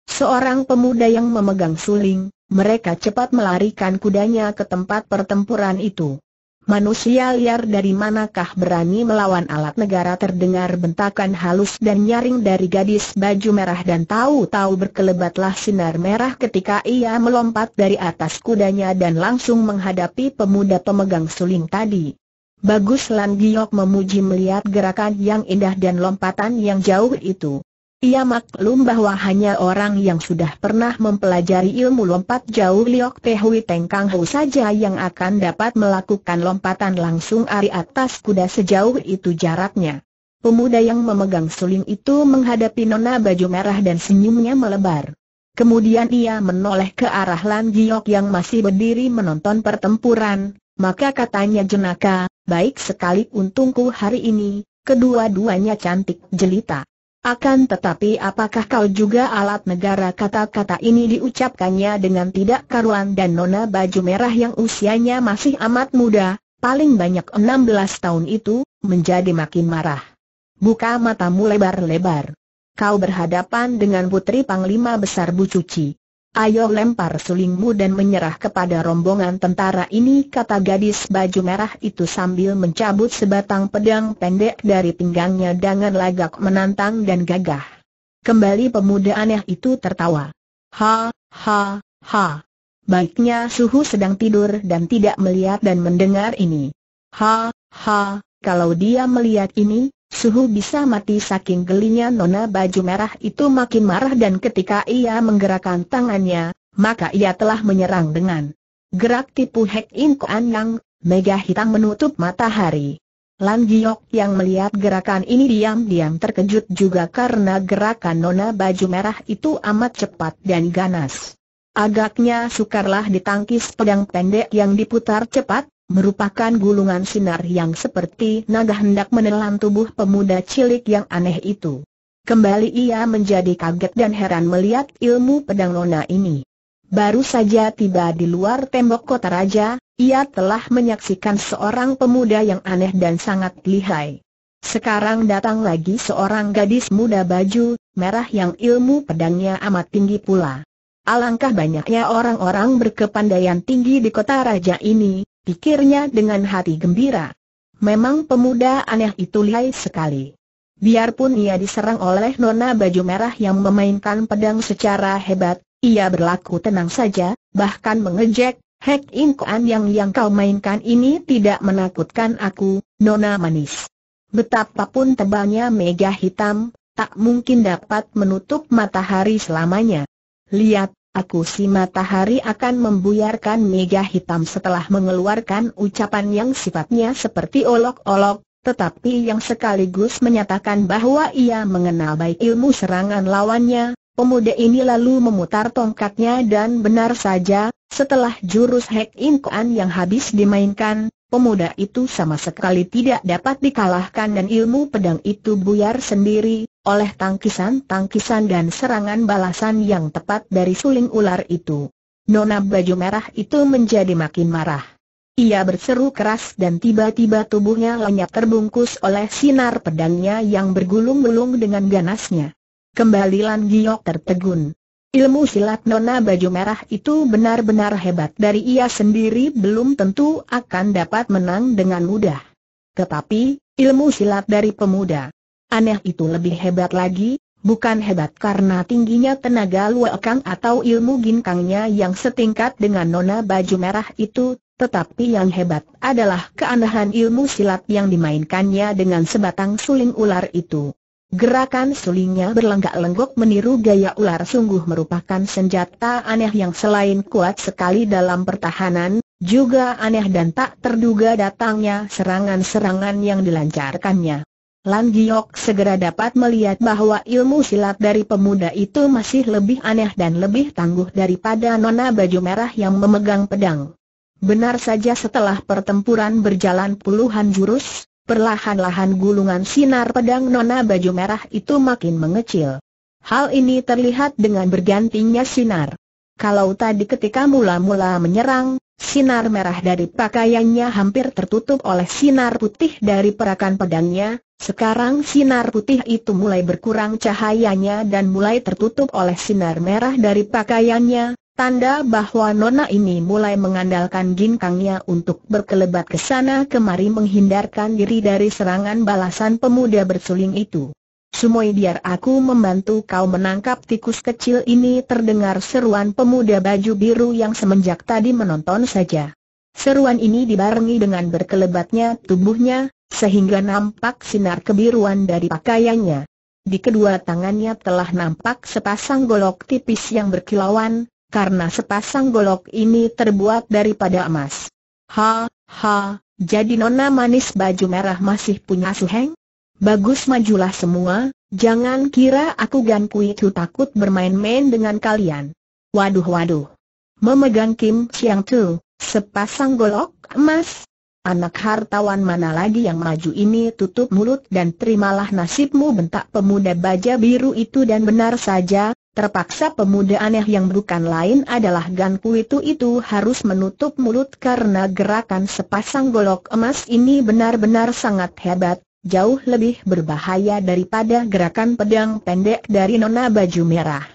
S1: seorang pemuda yang memegang suling, mereka cepat melarikan kudanya ke tempat pertempuran itu. Manusia liar dari manakah berani melawan alat negara terdengar bentakan halus dan nyaring dari gadis baju merah dan tahu-tahu berkelebatlah sinar merah ketika ia melompat dari atas kudanya dan langsung menghadapi pemuda pemegang suling tadi. Bagus Lan Giok memuji melihat gerakan yang indah dan lompatan yang jauh itu. Ia maklum bahwa hanya orang yang sudah pernah mempelajari ilmu lompat jauh Liok tehui Tengkang hou saja yang akan dapat melakukan lompatan langsung dari atas kuda sejauh itu jaraknya. Pemuda yang memegang suling itu menghadapi nona baju merah dan senyumnya melebar. Kemudian ia menoleh ke arah Lan Giok yang masih berdiri menonton pertempuran, maka katanya jenaka, baik sekali untungku hari ini, kedua-duanya cantik jelita. Akan tetapi apakah kau juga alat negara kata-kata ini diucapkannya dengan tidak karuan dan nona baju merah yang usianya masih amat muda, paling banyak 16 tahun itu, menjadi makin marah. Buka matamu lebar-lebar. Kau berhadapan dengan putri Panglima Besar Bu Cuci. Ayo lempar sulingmu dan menyerah kepada rombongan tentara ini kata gadis baju merah itu sambil mencabut sebatang pedang pendek dari pinggangnya dengan lagak menantang dan gagah. Kembali pemuda aneh itu tertawa. Ha, ha, ha. Baiknya suhu sedang tidur dan tidak melihat dan mendengar ini. Ha, ha, kalau dia melihat ini, Suhu bisa mati saking gelinya nona baju merah itu makin marah dan ketika ia menggerakkan tangannya, maka ia telah menyerang dengan gerak tipu Hek In Kuan Yang, mega hitam menutup matahari. Lan Giok yang melihat gerakan ini diam-diam terkejut juga karena gerakan nona baju merah itu amat cepat dan ganas. Agaknya sukarlah ditangkis pedang pendek yang diputar cepat, merupakan gulungan sinar yang seperti naga hendak menelan tubuh pemuda cilik yang aneh itu. Kembali ia menjadi kaget dan heran melihat ilmu pedang nona ini. Baru saja tiba di luar tembok kota raja, ia telah menyaksikan seorang pemuda yang aneh dan sangat lihai. Sekarang datang lagi seorang gadis muda baju merah yang ilmu pedangnya amat tinggi pula. Alangkah banyaknya orang-orang berkepandaian tinggi di kota raja ini, pikirnya dengan hati gembira. Memang pemuda aneh itu lihai sekali. Biarpun ia diserang oleh nona baju merah yang memainkan pedang secara hebat, ia berlaku tenang saja, bahkan mengejek, Hek Kuan yang yang kau mainkan ini tidak menakutkan aku, nona manis. Betapapun tebalnya mega hitam, tak mungkin dapat menutup matahari selamanya. Lihat, Aku si matahari akan membuyarkan mega hitam setelah mengeluarkan ucapan yang sifatnya seperti olok-olok, tetapi yang sekaligus menyatakan bahwa ia mengenal baik ilmu serangan lawannya. Pemuda ini lalu memutar tongkatnya dan benar saja, setelah jurus Hek In yang habis dimainkan, Pemuda itu sama sekali tidak dapat dikalahkan dan ilmu pedang itu buyar sendiri, oleh tangkisan-tangkisan dan serangan balasan yang tepat dari suling ular itu. Nona baju merah itu menjadi makin marah. Ia berseru keras dan tiba-tiba tubuhnya lenyap terbungkus oleh sinar pedangnya yang bergulung-gulung dengan ganasnya. Kembali Lan Giok tertegun. Ilmu silat nona baju merah itu benar-benar hebat dari ia sendiri belum tentu akan dapat menang dengan mudah. Tetapi, ilmu silat dari pemuda aneh itu lebih hebat lagi, bukan hebat karena tingginya tenaga luakang atau ilmu ginkangnya yang setingkat dengan nona baju merah itu, tetapi yang hebat adalah keanehan ilmu silat yang dimainkannya dengan sebatang suling ular itu. Gerakan sulingnya berlenggak-lenggok meniru gaya ular sungguh merupakan senjata aneh yang selain kuat sekali dalam pertahanan, juga aneh dan tak terduga datangnya serangan-serangan yang dilancarkannya. Lan Giok segera dapat melihat bahwa ilmu silat dari pemuda itu masih lebih aneh dan lebih tangguh daripada nona baju merah yang memegang pedang. Benar saja setelah pertempuran berjalan puluhan jurus, Perlahan-lahan gulungan sinar pedang nona baju merah itu makin mengecil. Hal ini terlihat dengan bergantinya sinar. Kalau tadi ketika mula-mula menyerang, sinar merah dari pakaiannya hampir tertutup oleh sinar putih dari perakan pedangnya, sekarang sinar putih itu mulai berkurang cahayanya dan mulai tertutup oleh sinar merah dari pakaiannya, Tanda bahwa Nona ini mulai mengandalkan ginkangnya untuk berkelebat ke sana kemari menghindarkan diri dari serangan balasan pemuda bersuling itu. Sumoi biar aku membantu kau menangkap tikus kecil ini terdengar seruan pemuda baju biru yang semenjak tadi menonton saja. Seruan ini dibarengi dengan berkelebatnya tubuhnya, sehingga nampak sinar kebiruan dari pakaiannya. Di kedua tangannya telah nampak sepasang golok tipis yang berkilauan, karena sepasang golok ini terbuat daripada emas. Ha, ha, jadi nona manis baju merah masih punya suheng? Bagus majulah semua, jangan kira aku Gan itu takut bermain-main dengan kalian. Waduh waduh. Memegang Kim Chiang Tu, sepasang golok emas, Anak hartawan mana lagi yang maju ini tutup mulut dan terimalah nasibmu bentak pemuda baja biru itu dan benar saja, terpaksa pemuda aneh yang bukan lain adalah Ganku itu itu harus menutup mulut karena gerakan sepasang golok emas ini benar-benar sangat hebat, jauh lebih berbahaya daripada gerakan pedang pendek dari nona baju merah.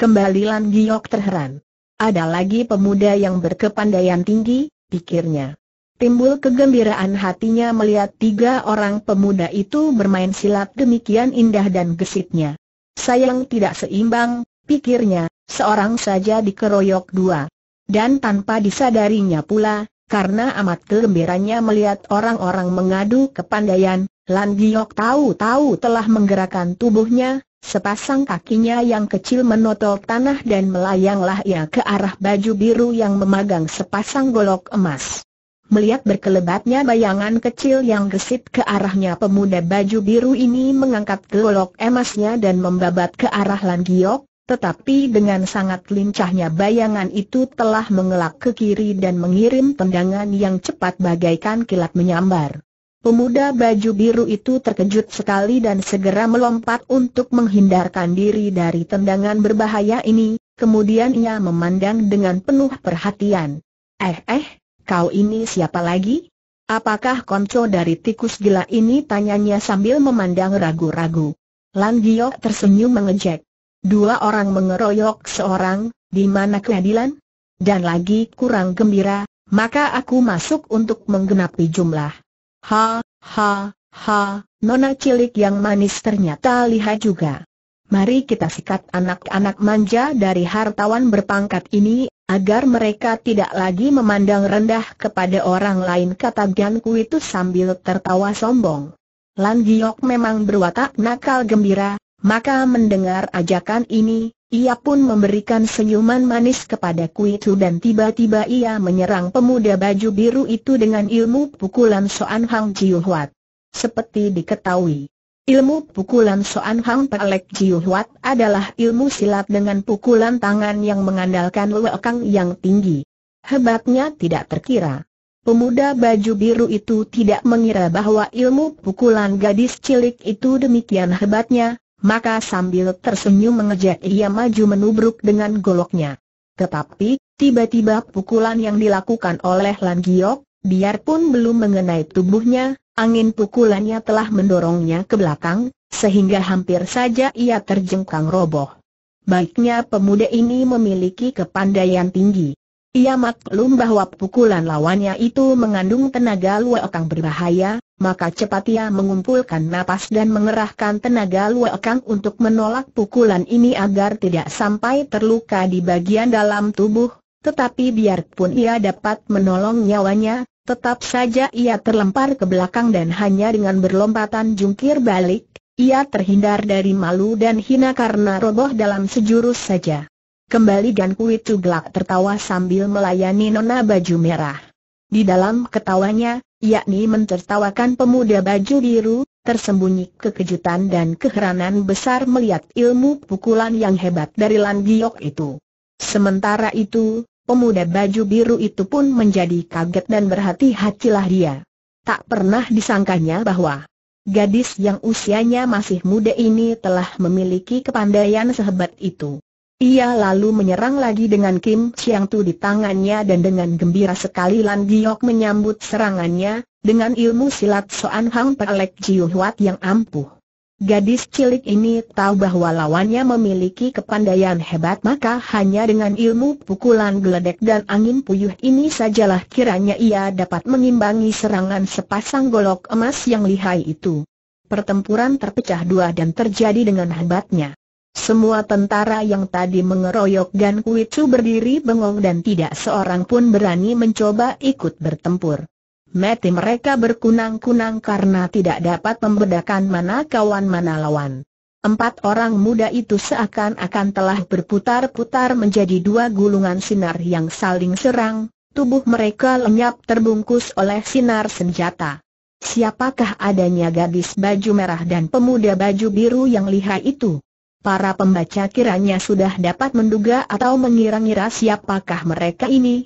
S1: Kembali Giok terheran. Ada lagi pemuda yang berkepandaian tinggi, pikirnya timbul kegembiraan hatinya melihat tiga orang pemuda itu bermain silat demikian indah dan gesitnya. Sayang tidak seimbang, pikirnya, seorang saja dikeroyok dua. Dan tanpa disadarinya pula, karena amat gembiranya melihat orang-orang mengadu kepandaian, Lan Giok tahu-tahu telah menggerakkan tubuhnya, sepasang kakinya yang kecil menotol tanah dan melayanglah ia ke arah baju biru yang memagang sepasang golok emas melihat berkelebatnya bayangan kecil yang gesit ke arahnya pemuda baju biru ini mengangkat golok emasnya dan membabat ke arah Lan Giok, tetapi dengan sangat lincahnya bayangan itu telah mengelak ke kiri dan mengirim tendangan yang cepat bagaikan kilat menyambar. Pemuda baju biru itu terkejut sekali dan segera melompat untuk menghindarkan diri dari tendangan berbahaya ini, kemudian ia memandang dengan penuh perhatian. Eh eh, Kau ini siapa lagi? Apakah konco dari tikus gila ini tanyanya sambil memandang ragu-ragu. Lan Giok tersenyum mengejek. Dua orang mengeroyok seorang, di mana keadilan? Dan lagi kurang gembira, maka aku masuk untuk menggenapi jumlah. Ha, ha, ha, nona cilik yang manis ternyata lihat juga. Mari kita sikat anak-anak manja dari hartawan berpangkat ini, agar mereka tidak lagi memandang rendah kepada orang lain kata Gan Kui itu sambil tertawa sombong. Lan Giok memang berwatak nakal gembira, maka mendengar ajakan ini, ia pun memberikan senyuman manis kepada Kui Tu dan tiba-tiba ia menyerang pemuda baju biru itu dengan ilmu pukulan Soan Hang Jiu Huat. Seperti diketahui, Ilmu pukulan Soan Hang Pelek Jiu Huat adalah ilmu silat dengan pukulan tangan yang mengandalkan luekang yang tinggi. Hebatnya tidak terkira. Pemuda baju biru itu tidak mengira bahwa ilmu pukulan gadis cilik itu demikian hebatnya, maka sambil tersenyum mengejek ia maju menubruk dengan goloknya. Tetapi, tiba-tiba pukulan yang dilakukan oleh Lan Giok, biarpun belum mengenai tubuhnya, Angin pukulannya telah mendorongnya ke belakang, sehingga hampir saja ia terjengkang roboh. Baiknya pemuda ini memiliki kepandaian tinggi. Ia maklum bahwa pukulan lawannya itu mengandung tenaga luakang berbahaya, maka cepat ia mengumpulkan napas dan mengerahkan tenaga luakang untuk menolak pukulan ini agar tidak sampai terluka di bagian dalam tubuh, tetapi biarpun ia dapat menolong nyawanya, tetap saja ia terlempar ke belakang dan hanya dengan berlompatan jungkir balik, ia terhindar dari malu dan hina karena roboh dalam sejurus saja. Kembali Gan Kui gelak tertawa sambil melayani nona baju merah. Di dalam ketawanya, yakni mencertawakan pemuda baju biru, tersembunyi kekejutan dan keheranan besar melihat ilmu pukulan yang hebat dari Lan Giok itu. Sementara itu, pemuda baju biru itu pun menjadi kaget dan berhati-hatilah dia. Tak pernah disangkanya bahwa gadis yang usianya masih muda ini telah memiliki kepandaian sehebat itu. Ia lalu menyerang lagi dengan Kim Siang Tu di tangannya dan dengan gembira sekali Lan Giok menyambut serangannya, dengan ilmu silat Soan Hang Pelek Jiu Huat yang ampuh. Gadis cilik ini tahu bahwa lawannya memiliki kepandaian hebat maka hanya dengan ilmu pukulan geledek dan angin puyuh ini sajalah kiranya ia dapat mengimbangi serangan sepasang golok emas yang lihai itu. Pertempuran terpecah dua dan terjadi dengan hebatnya. Semua tentara yang tadi mengeroyok Gan Kuitsu berdiri bengong dan tidak seorang pun berani mencoba ikut bertempur. Mati mereka berkunang-kunang karena tidak dapat membedakan mana kawan mana lawan. Empat orang muda itu seakan-akan telah berputar-putar menjadi dua gulungan sinar yang saling serang, tubuh mereka lenyap terbungkus oleh sinar senjata. Siapakah adanya gadis baju merah dan pemuda baju biru yang lihai itu? Para pembaca kiranya sudah dapat menduga atau mengira-ngira siapakah mereka ini.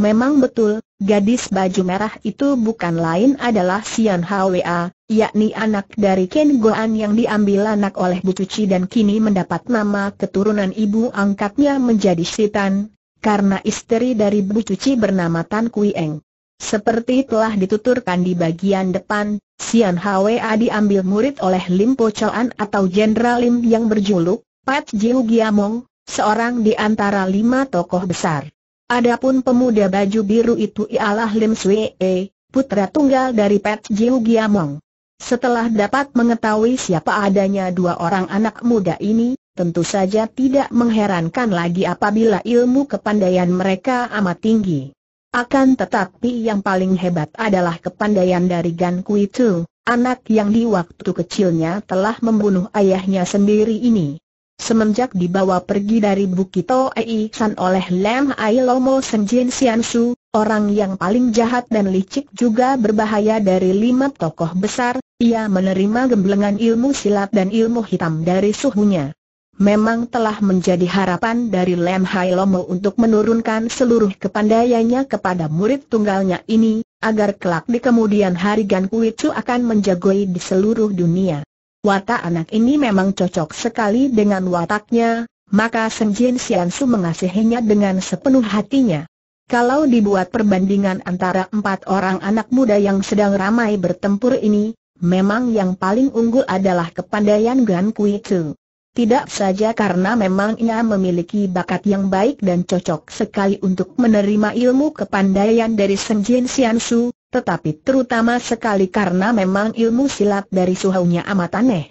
S1: Memang betul, Gadis baju merah itu bukan lain adalah Sian Hwa, yakni anak dari Ken Goan yang diambil anak oleh Bu Cuci dan kini mendapat nama keturunan ibu angkatnya menjadi Sitan, karena istri dari Bu Cuci bernama Tan Kui Eng. Seperti telah dituturkan di bagian depan, Sian Hwa diambil murid oleh Lim Po Choan atau Jenderal Lim yang berjuluk Pat Jiu Giamong, seorang di antara lima tokoh besar. Adapun pemuda baju biru itu ialah Lim Swee, putra tunggal dari Pet Jiu Giamong. Setelah dapat mengetahui siapa adanya dua orang anak muda ini, tentu saja tidak mengherankan lagi apabila ilmu kepandaian mereka amat tinggi. Akan tetapi yang paling hebat adalah kepandaian dari Gan Kui Tu, anak yang di waktu kecilnya telah membunuh ayahnya sendiri ini. Semenjak dibawa pergi dari Bukit Toei San oleh Lam Ai Lomo Senjin Siansu, orang yang paling jahat dan licik juga berbahaya dari lima tokoh besar, ia menerima gemblengan ilmu silat dan ilmu hitam dari suhunya. Memang telah menjadi harapan dari Lam Hai Lomo untuk menurunkan seluruh kepandaiannya kepada murid tunggalnya ini, agar kelak di kemudian hari Gan Kui Chu akan menjagoi di seluruh dunia. Watak anak ini memang cocok sekali dengan wataknya, maka Seng Jin Sian Su mengasihinya dengan sepenuh hatinya. Kalau dibuat perbandingan antara empat orang anak muda yang sedang ramai bertempur ini, memang yang paling unggul adalah kepandaian Gan Kui Chu. Tidak saja karena memang ia memiliki bakat yang baik dan cocok sekali untuk menerima ilmu kepandaian dari Seng Jin Sian Su, tetapi terutama sekali karena memang ilmu silat dari suhunya amat aneh.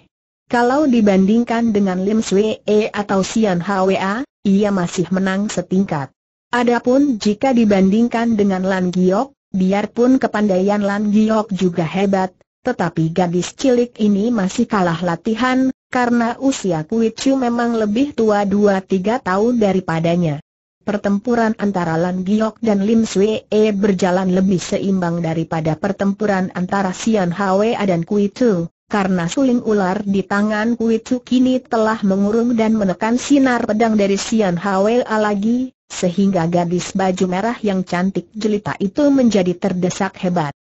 S1: Kalau dibandingkan dengan Lim Swee atau Sian Hwa, ia masih menang setingkat. Adapun jika dibandingkan dengan Lan Giok, biarpun kepandaian Lan Giok juga hebat, tetapi gadis cilik ini masih kalah latihan, karena usia Kui Chu memang lebih tua 2-3 tahun daripadanya pertempuran antara Lan Giok dan Lim Swee berjalan lebih seimbang daripada pertempuran antara Sian Hwa dan Kui Tu, karena suling ular di tangan Kui Tu kini telah mengurung dan menekan sinar pedang dari Sian Hwa lagi, sehingga gadis baju merah yang cantik jelita itu menjadi terdesak hebat.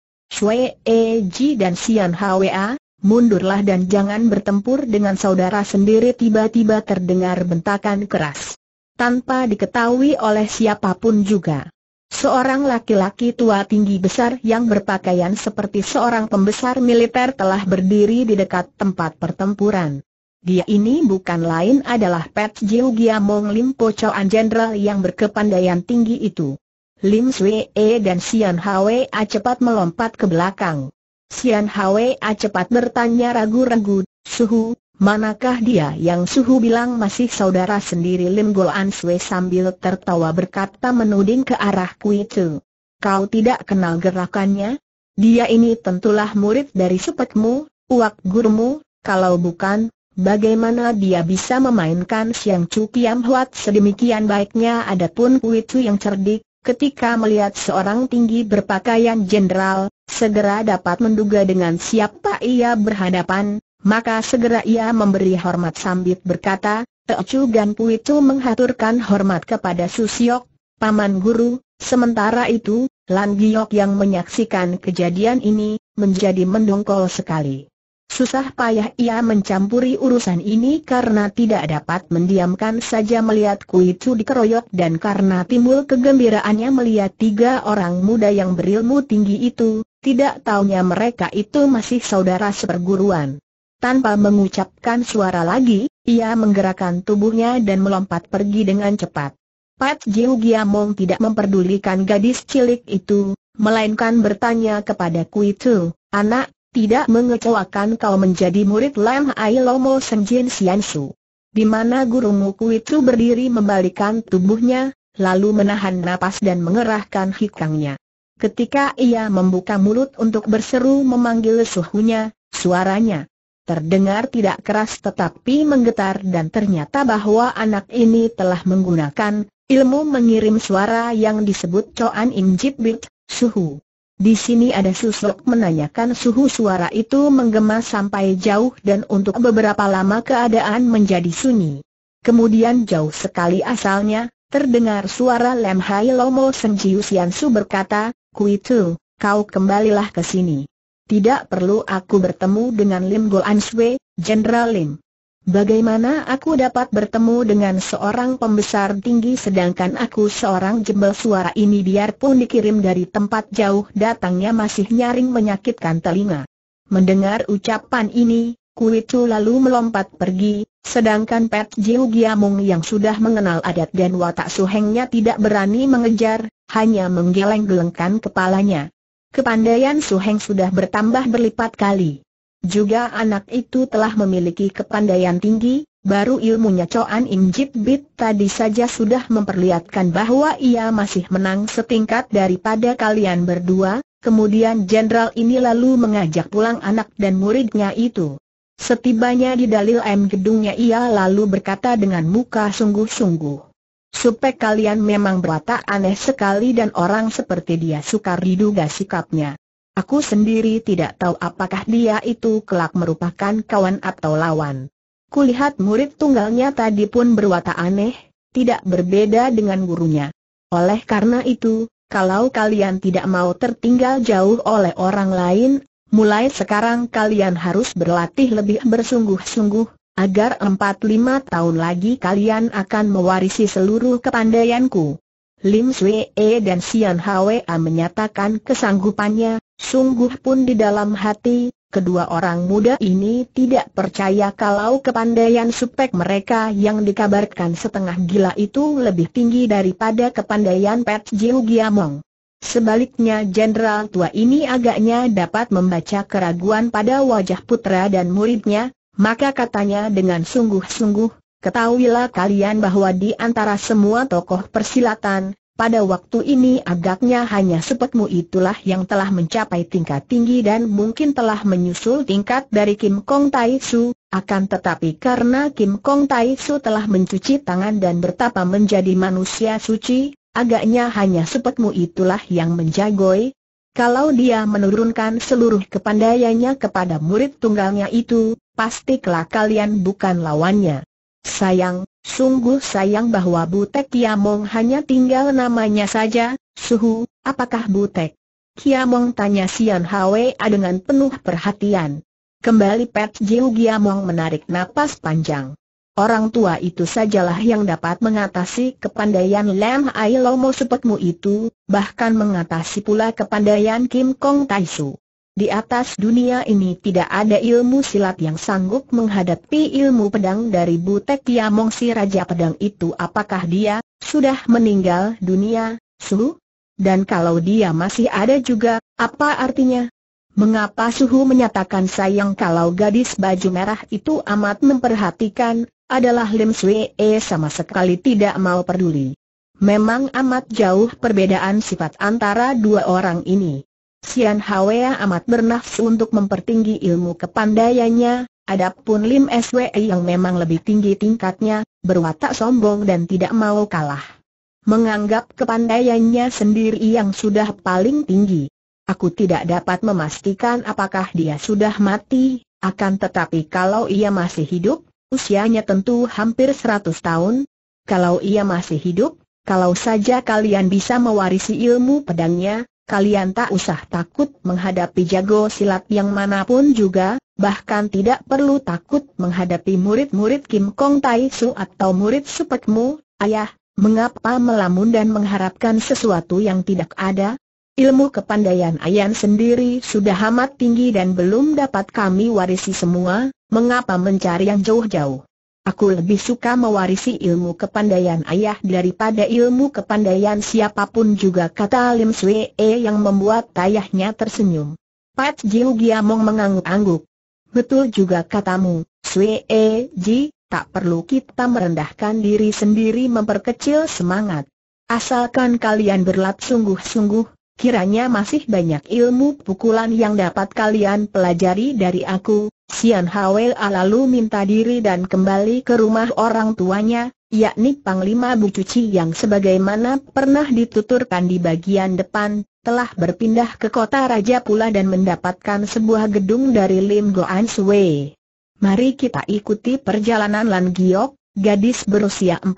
S1: E Ji dan Sian Hwa, mundurlah dan jangan bertempur dengan saudara sendiri tiba-tiba terdengar bentakan keras tanpa diketahui oleh siapapun juga. Seorang laki-laki tua tinggi besar yang berpakaian seperti seorang pembesar militer telah berdiri di dekat tempat pertempuran. Dia ini bukan lain adalah Pet Jiu Gia Mong Lim Po Jenderal yang berkepandaian tinggi itu. Lim Sui E dan Sian e A cepat melompat ke belakang. Sian e A cepat bertanya ragu-ragu, Suhu, Manakah dia yang suhu bilang masih saudara sendiri Lim An Sui sambil tertawa berkata menuding ke arah Kui Chu. Kau tidak kenal gerakannya? Dia ini tentulah murid dari sepetmu, uak gurumu, kalau bukan, bagaimana dia bisa memainkan Siang Chu Kiam Huat sedemikian baiknya adapun Kui Chu yang cerdik, ketika melihat seorang tinggi berpakaian jenderal, segera dapat menduga dengan siapa ia berhadapan, maka segera ia memberi hormat sambil berkata, Teocu Pu itu menghaturkan hormat kepada Susiok, Paman Guru, sementara itu, Lan Giok yang menyaksikan kejadian ini, menjadi mendongkol sekali. Susah payah ia mencampuri urusan ini karena tidak dapat mendiamkan saja melihat Kui Chu dikeroyok dan karena timbul kegembiraannya melihat tiga orang muda yang berilmu tinggi itu, tidak taunya mereka itu masih saudara seperguruan. Tanpa mengucapkan suara lagi, ia menggerakkan tubuhnya dan melompat pergi dengan cepat. Pat Jiu Giamong tidak memperdulikan gadis cilik itu, melainkan bertanya kepada Kui Tu, anak, tidak mengecewakan kau menjadi murid Lam Ai Lomo Senjin Su. Di mana gurumu Kui Tu berdiri membalikan tubuhnya, lalu menahan napas dan mengerahkan hikangnya. Ketika ia membuka mulut untuk berseru memanggil suhunya, suaranya terdengar tidak keras tetapi menggetar dan ternyata bahwa anak ini telah menggunakan ilmu mengirim suara yang disebut Coan Im Bit, Suhu. Di sini ada susuk menanyakan suhu suara itu menggema sampai jauh dan untuk beberapa lama keadaan menjadi sunyi. Kemudian jauh sekali asalnya, terdengar suara Lem Hai Lomo Senjiu Su berkata, Kui Tu, kau kembalilah ke sini. Tidak perlu aku bertemu dengan Lim Go An Jenderal Lim. Bagaimana aku dapat bertemu dengan seorang pembesar tinggi sedangkan aku seorang jembel suara ini biarpun dikirim dari tempat jauh datangnya masih nyaring menyakitkan telinga. Mendengar ucapan ini, Kuitu lalu melompat pergi, sedangkan Pet Jiu Giamung yang sudah mengenal adat dan watak suhengnya tidak berani mengejar, hanya menggeleng-gelengkan kepalanya. Kepandaian Su Heng sudah bertambah berlipat kali. Juga anak itu telah memiliki kepandaian tinggi, baru ilmunya Coan Im Jit Bit tadi saja sudah memperlihatkan bahwa ia masih menang setingkat daripada kalian berdua, kemudian jenderal ini lalu mengajak pulang anak dan muridnya itu. Setibanya di dalil M gedungnya ia lalu berkata dengan muka sungguh-sungguh. Supaya kalian memang berwatak aneh sekali dan orang seperti dia sukar diduga sikapnya. Aku sendiri tidak tahu apakah dia itu kelak merupakan kawan atau lawan. Kulihat murid tunggalnya tadi pun berwatak aneh, tidak berbeda dengan gurunya. Oleh karena itu, kalau kalian tidak mau tertinggal jauh oleh orang lain, mulai sekarang kalian harus berlatih lebih bersungguh-sungguh, agar empat lima tahun lagi kalian akan mewarisi seluruh kepandaianku. Lim Swee dan Sian Hwa menyatakan kesanggupannya, sungguh pun di dalam hati, kedua orang muda ini tidak percaya kalau kepandaian supek mereka yang dikabarkan setengah gila itu lebih tinggi daripada kepandaian Pet Jiu Giamong. Sebaliknya jenderal tua ini agaknya dapat membaca keraguan pada wajah putra dan muridnya, maka katanya dengan sungguh-sungguh, ketahuilah kalian bahwa di antara semua tokoh persilatan, pada waktu ini agaknya hanya sepetmu itulah yang telah mencapai tingkat tinggi dan mungkin telah menyusul tingkat dari Kim Kong Tai Su, akan tetapi karena Kim Kong Tai Su telah mencuci tangan dan bertapa menjadi manusia suci, agaknya hanya sepetmu itulah yang menjagoi. Kalau dia menurunkan seluruh kepandaiannya kepada murid tunggalnya itu, Pasti kelak kalian bukan lawannya. Sayang, sungguh sayang bahwa Butek Kiamong hanya tinggal namanya saja, Suhu, apakah Butek? Kiamong tanya Sian Hwe dengan penuh perhatian. Kembali Pet Jiu Kiamong menarik napas panjang. Orang tua itu sajalah yang dapat mengatasi kepandaian Lam Ai Lomo sepetmu itu, bahkan mengatasi pula kepandaian Kim Kong Taisu. Di atas dunia ini tidak ada ilmu silat yang sanggup menghadapi ilmu pedang dari Butek Tiamong si Raja Pedang itu apakah dia sudah meninggal dunia, Suhu? Dan kalau dia masih ada juga, apa artinya? Mengapa Suhu menyatakan sayang kalau gadis baju merah itu amat memperhatikan, adalah Lim Swee sama sekali tidak mau peduli. Memang amat jauh perbedaan sifat antara dua orang ini. Sian Hwa amat bernafsu untuk mempertinggi ilmu kepandaiannya, adapun Lim Swe yang memang lebih tinggi tingkatnya, berwatak sombong dan tidak mau kalah. Menganggap kepandaiannya sendiri yang sudah paling tinggi. Aku tidak dapat memastikan apakah dia sudah mati, akan tetapi kalau ia masih hidup, usianya tentu hampir seratus tahun. Kalau ia masih hidup, kalau saja kalian bisa mewarisi ilmu pedangnya, kalian tak usah takut menghadapi jago silat yang manapun juga, bahkan tidak perlu takut menghadapi murid-murid Kim Kong Tai Su atau murid supekmu, ayah, mengapa melamun dan mengharapkan sesuatu yang tidak ada? Ilmu kepandaian Ayan sendiri sudah amat tinggi dan belum dapat kami warisi semua, mengapa mencari yang jauh-jauh? Aku lebih suka mewarisi ilmu kepandaian ayah daripada ilmu kepandaian siapapun juga kata Lim Swee yang membuat ayahnya tersenyum. Pat Jiu Giamong mengangguk-angguk. Betul juga katamu, Swee Ji, tak perlu kita merendahkan diri sendiri memperkecil semangat. Asalkan kalian berlat sungguh-sungguh, Kiranya masih banyak ilmu pukulan yang dapat kalian pelajari dari aku, Sian Hawel lalu minta diri dan kembali ke rumah orang tuanya, yakni Panglima Bucuci yang sebagaimana pernah dituturkan di bagian depan, telah berpindah ke kota Raja Pula dan mendapatkan sebuah gedung dari Lim Goan Sui. Mari kita ikuti perjalanan Lan Giok, gadis berusia 14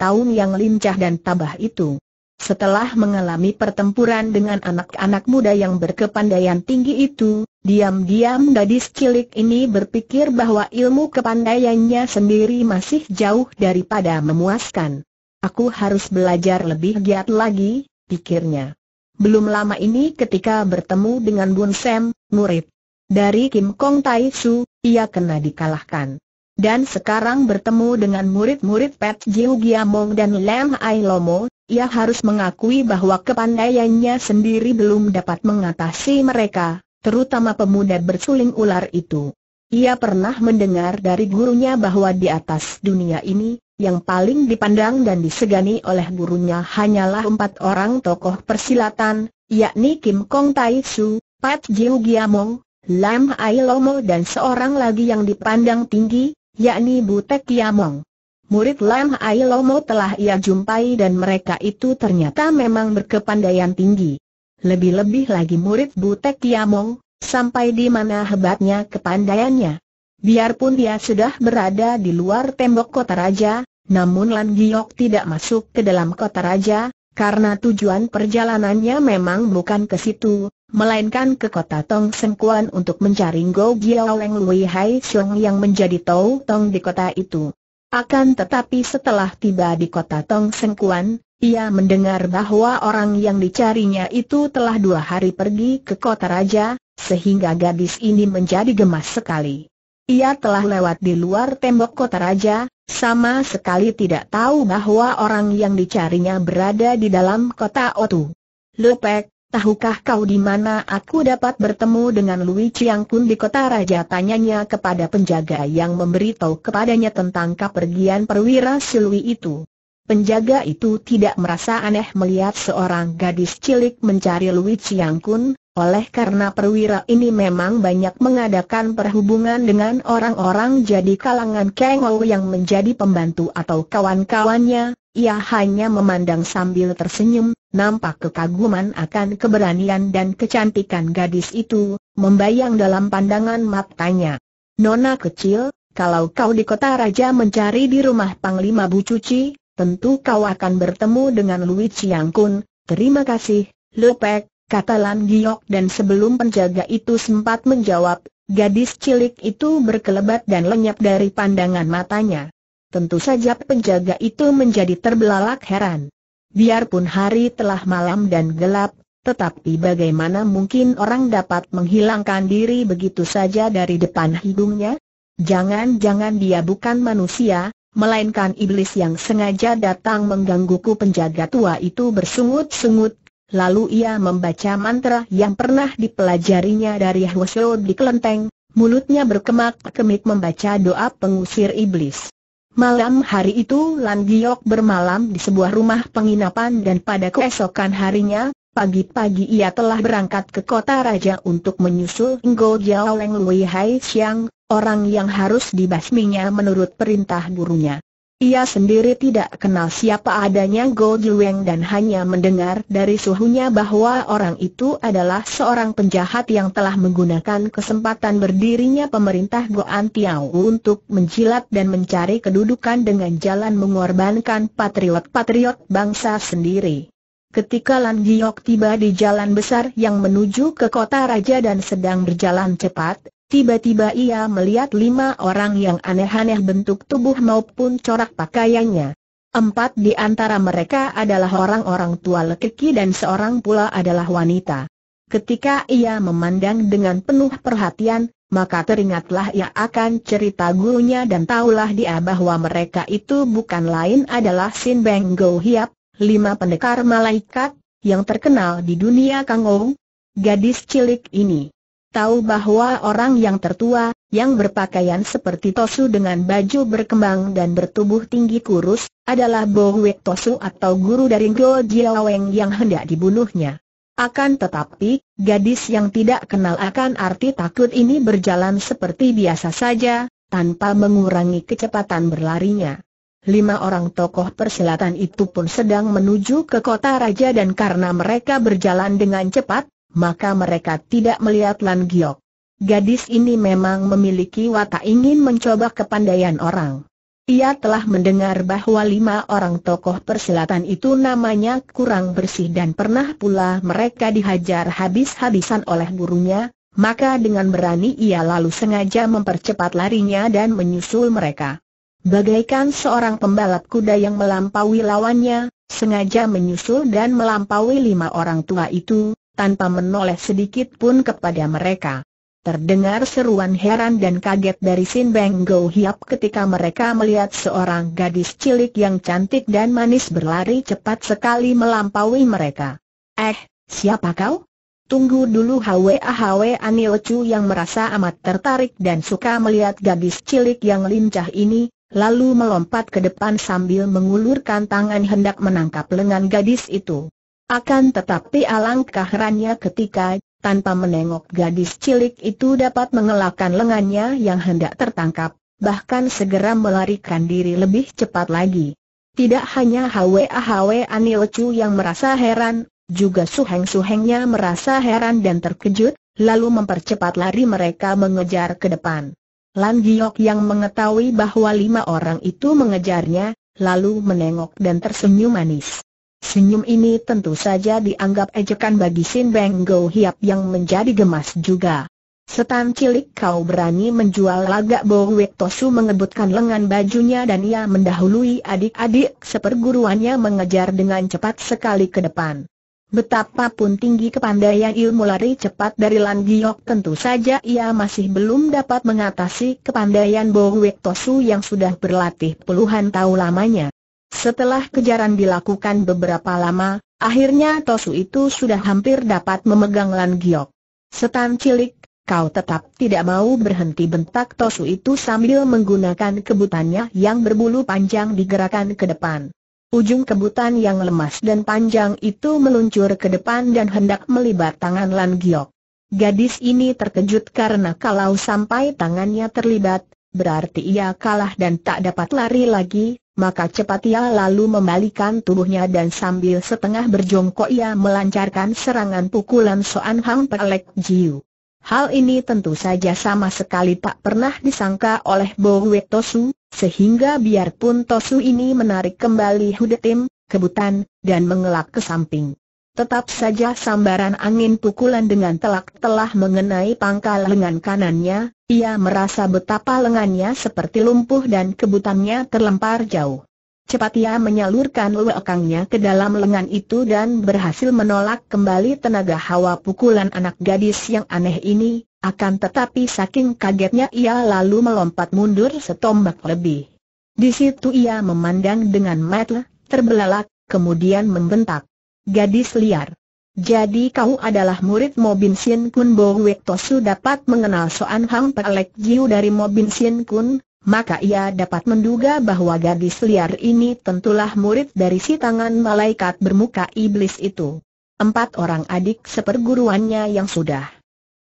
S1: tahun yang lincah dan tabah itu. Setelah mengalami pertempuran dengan anak-anak muda yang berkepandaian tinggi itu, diam-diam gadis cilik ini berpikir bahwa ilmu kepandaiannya sendiri masih jauh daripada memuaskan. Aku harus belajar lebih giat lagi, pikirnya. Belum lama ini ketika bertemu dengan Bun Sam, murid dari Kim Kong Tai Su, ia kena dikalahkan. Dan sekarang bertemu dengan murid-murid Pat Jiu Giamong dan Lam Ai Lomo, ia harus mengakui bahwa kepandaiannya sendiri belum dapat mengatasi mereka, terutama pemuda bersuling ular itu. Ia pernah mendengar dari gurunya bahwa di atas dunia ini, yang paling dipandang dan disegani oleh gurunya hanyalah empat orang tokoh persilatan, yakni Kim Kong Tai Su, Pat Jiu Giamong, Lam Ai Lomo dan seorang lagi yang dipandang tinggi, yakni Butek Giamong. Murid Lam Hai telah ia jumpai dan mereka itu ternyata memang berkepandaian tinggi. Lebih-lebih lagi murid Butek Yamong, sampai di mana hebatnya kepandaiannya. Biarpun dia sudah berada di luar tembok kota raja, namun Lan Giok tidak masuk ke dalam kota raja, karena tujuan perjalanannya memang bukan ke situ, melainkan ke kota Tong Sengkuan untuk mencari Go Giao Leng Lui Hai Siong yang menjadi Tau Tong di kota itu. Akan tetapi setelah tiba di kota Tong Sengkuan, ia mendengar bahwa orang yang dicarinya itu telah dua hari pergi ke kota raja, sehingga gadis ini menjadi gemas sekali. Ia telah lewat di luar tembok kota raja, sama sekali tidak tahu bahwa orang yang dicarinya berada di dalam kota Otu. Lepek, Tahukah kau di mana aku dapat bertemu dengan Lui Chiang Kun di kota raja? Tanyanya kepada penjaga yang memberitahu kepadanya tentang kepergian perwira Silwi itu. Penjaga itu tidak merasa aneh melihat seorang gadis cilik mencari Lui Chiang Kun, oleh karena perwira ini memang banyak mengadakan perhubungan dengan orang-orang jadi kalangan Kang yang menjadi pembantu atau kawan-kawannya, ia hanya memandang sambil tersenyum, nampak kekaguman akan keberanian dan kecantikan gadis itu, membayang dalam pandangan matanya. Nona kecil, kalau kau di kota raja mencari di rumah Panglima Bu Cuci, tentu kau akan bertemu dengan Luigi Chiang Kun, terima kasih, Lepek, kata Lan Giok dan sebelum penjaga itu sempat menjawab, gadis cilik itu berkelebat dan lenyap dari pandangan matanya. Tentu saja penjaga itu menjadi terbelalak heran. Biarpun hari telah malam dan gelap, tetapi bagaimana mungkin orang dapat menghilangkan diri begitu saja dari depan hidungnya? Jangan-jangan dia bukan manusia, melainkan iblis yang sengaja datang menggangguku penjaga tua itu bersungut-sungut, lalu ia membaca mantra yang pernah dipelajarinya dari Hwasyo di kelenteng, mulutnya berkemak-kemik membaca doa pengusir iblis. Malam hari itu Lan Giok bermalam di sebuah rumah penginapan dan pada keesokan harinya, pagi-pagi ia telah berangkat ke kota raja untuk menyusul Ngo Jiao Leng Lui Hai Xiang, orang yang harus dibasminya menurut perintah gurunya. Ia sendiri tidak kenal siapa adanya Go Jueng dan hanya mendengar dari suhunya bahwa orang itu adalah seorang penjahat yang telah menggunakan kesempatan berdirinya pemerintah Goan Tiao untuk menjilat dan mencari kedudukan dengan jalan mengorbankan patriot-patriot bangsa sendiri. Ketika Lan Giok tiba di jalan besar yang menuju ke kota raja dan sedang berjalan cepat, Tiba-tiba ia melihat lima orang yang aneh-aneh bentuk tubuh maupun corak pakaiannya. Empat di antara mereka adalah orang-orang tua lekeki dan seorang pula adalah wanita. Ketika ia memandang dengan penuh perhatian, maka teringatlah ia akan cerita gurunya dan taulah dia bahwa mereka itu bukan lain adalah Sin Beng Go Hiap, lima pendekar malaikat, yang terkenal di dunia Kangou. Gadis cilik ini tahu bahwa orang yang tertua, yang berpakaian seperti Tosu dengan baju berkembang dan bertubuh tinggi kurus, adalah Bo Tosu atau guru dari Go Jiaweng yang hendak dibunuhnya. Akan tetapi, gadis yang tidak kenal akan arti takut ini berjalan seperti biasa saja, tanpa mengurangi kecepatan berlarinya. Lima orang tokoh perselatan itu pun sedang menuju ke kota raja dan karena mereka berjalan dengan cepat, maka mereka tidak melihat Lan Giok. Gadis ini memang memiliki watak ingin mencoba kepandaian orang. Ia telah mendengar bahwa lima orang tokoh persilatan itu namanya kurang bersih dan pernah pula mereka dihajar habis-habisan oleh gurunya, maka dengan berani ia lalu sengaja mempercepat larinya dan menyusul mereka. Bagaikan seorang pembalap kuda yang melampaui lawannya, sengaja menyusul dan melampaui lima orang tua itu, tanpa menoleh sedikit pun kepada mereka. Terdengar seruan heran dan kaget dari Sin Beng Go Hiap ketika mereka melihat seorang gadis cilik yang cantik dan manis berlari cepat sekali melampaui mereka. Eh, siapa kau? Tunggu dulu Hwa Hwa Anil Chu yang merasa amat tertarik dan suka melihat gadis cilik yang lincah ini, lalu melompat ke depan sambil mengulurkan tangan hendak menangkap lengan gadis itu. Akan tetapi alangkah herannya ketika, tanpa menengok gadis cilik itu dapat mengelakkan lengannya yang hendak tertangkap, bahkan segera melarikan diri lebih cepat lagi. Tidak hanya Hwa Hwa Anil Chu yang merasa heran, juga suheng-suhengnya merasa heran dan terkejut, lalu mempercepat lari mereka mengejar ke depan. Lan Giok yang mengetahui bahwa lima orang itu mengejarnya, lalu menengok dan tersenyum manis. Senyum ini tentu saja dianggap ejekan bagi Sin Beng Go Hiap yang menjadi gemas juga. Setan cilik kau berani menjual lagak Bo Wek Tosu mengebutkan lengan bajunya dan ia mendahului adik-adik seperguruannya mengejar dengan cepat sekali ke depan. Betapapun tinggi kepandaian ilmu lari cepat dari Lan Giok tentu saja ia masih belum dapat mengatasi kepandaian Bo Wek Tosu yang sudah berlatih puluhan tahun lamanya. Setelah kejaran dilakukan beberapa lama, akhirnya Tosu itu sudah hampir dapat memegang Lan Giok. Setan cilik, kau tetap tidak mau berhenti bentak Tosu itu sambil menggunakan kebutannya yang berbulu panjang digerakkan ke depan. Ujung kebutan yang lemas dan panjang itu meluncur ke depan dan hendak melibat tangan Lan Giok. Gadis ini terkejut karena kalau sampai tangannya terlibat, berarti ia kalah dan tak dapat lari lagi, maka cepat ia lalu membalikan tubuhnya dan sambil setengah berjongkok ia melancarkan serangan pukulan Soan Hang Pelek Jiu. Hal ini tentu saja sama sekali tak pernah disangka oleh Bo We Tosu, sehingga biarpun Tosu ini menarik kembali Hudetim, kebutan, dan mengelak ke samping. Tetap saja sambaran angin pukulan dengan telak telah mengenai pangkal lengan kanannya, ia merasa betapa lengannya seperti lumpuh dan kebutannya terlempar jauh. Cepat ia menyalurkan luekangnya ke dalam lengan itu dan berhasil menolak kembali tenaga hawa pukulan anak gadis yang aneh ini, akan tetapi saking kagetnya ia lalu melompat mundur setombak lebih. Di situ ia memandang dengan mata terbelalak, kemudian membentak. Gadis liar. Jadi kau adalah murid Mobin Sien Kun Bo Wek Tosu dapat mengenal Soan Hang Pelek Jiu dari Mobin Sien Kun, maka ia dapat menduga bahwa gadis liar ini tentulah murid dari si tangan malaikat bermuka iblis itu. Empat orang adik seperguruannya yang sudah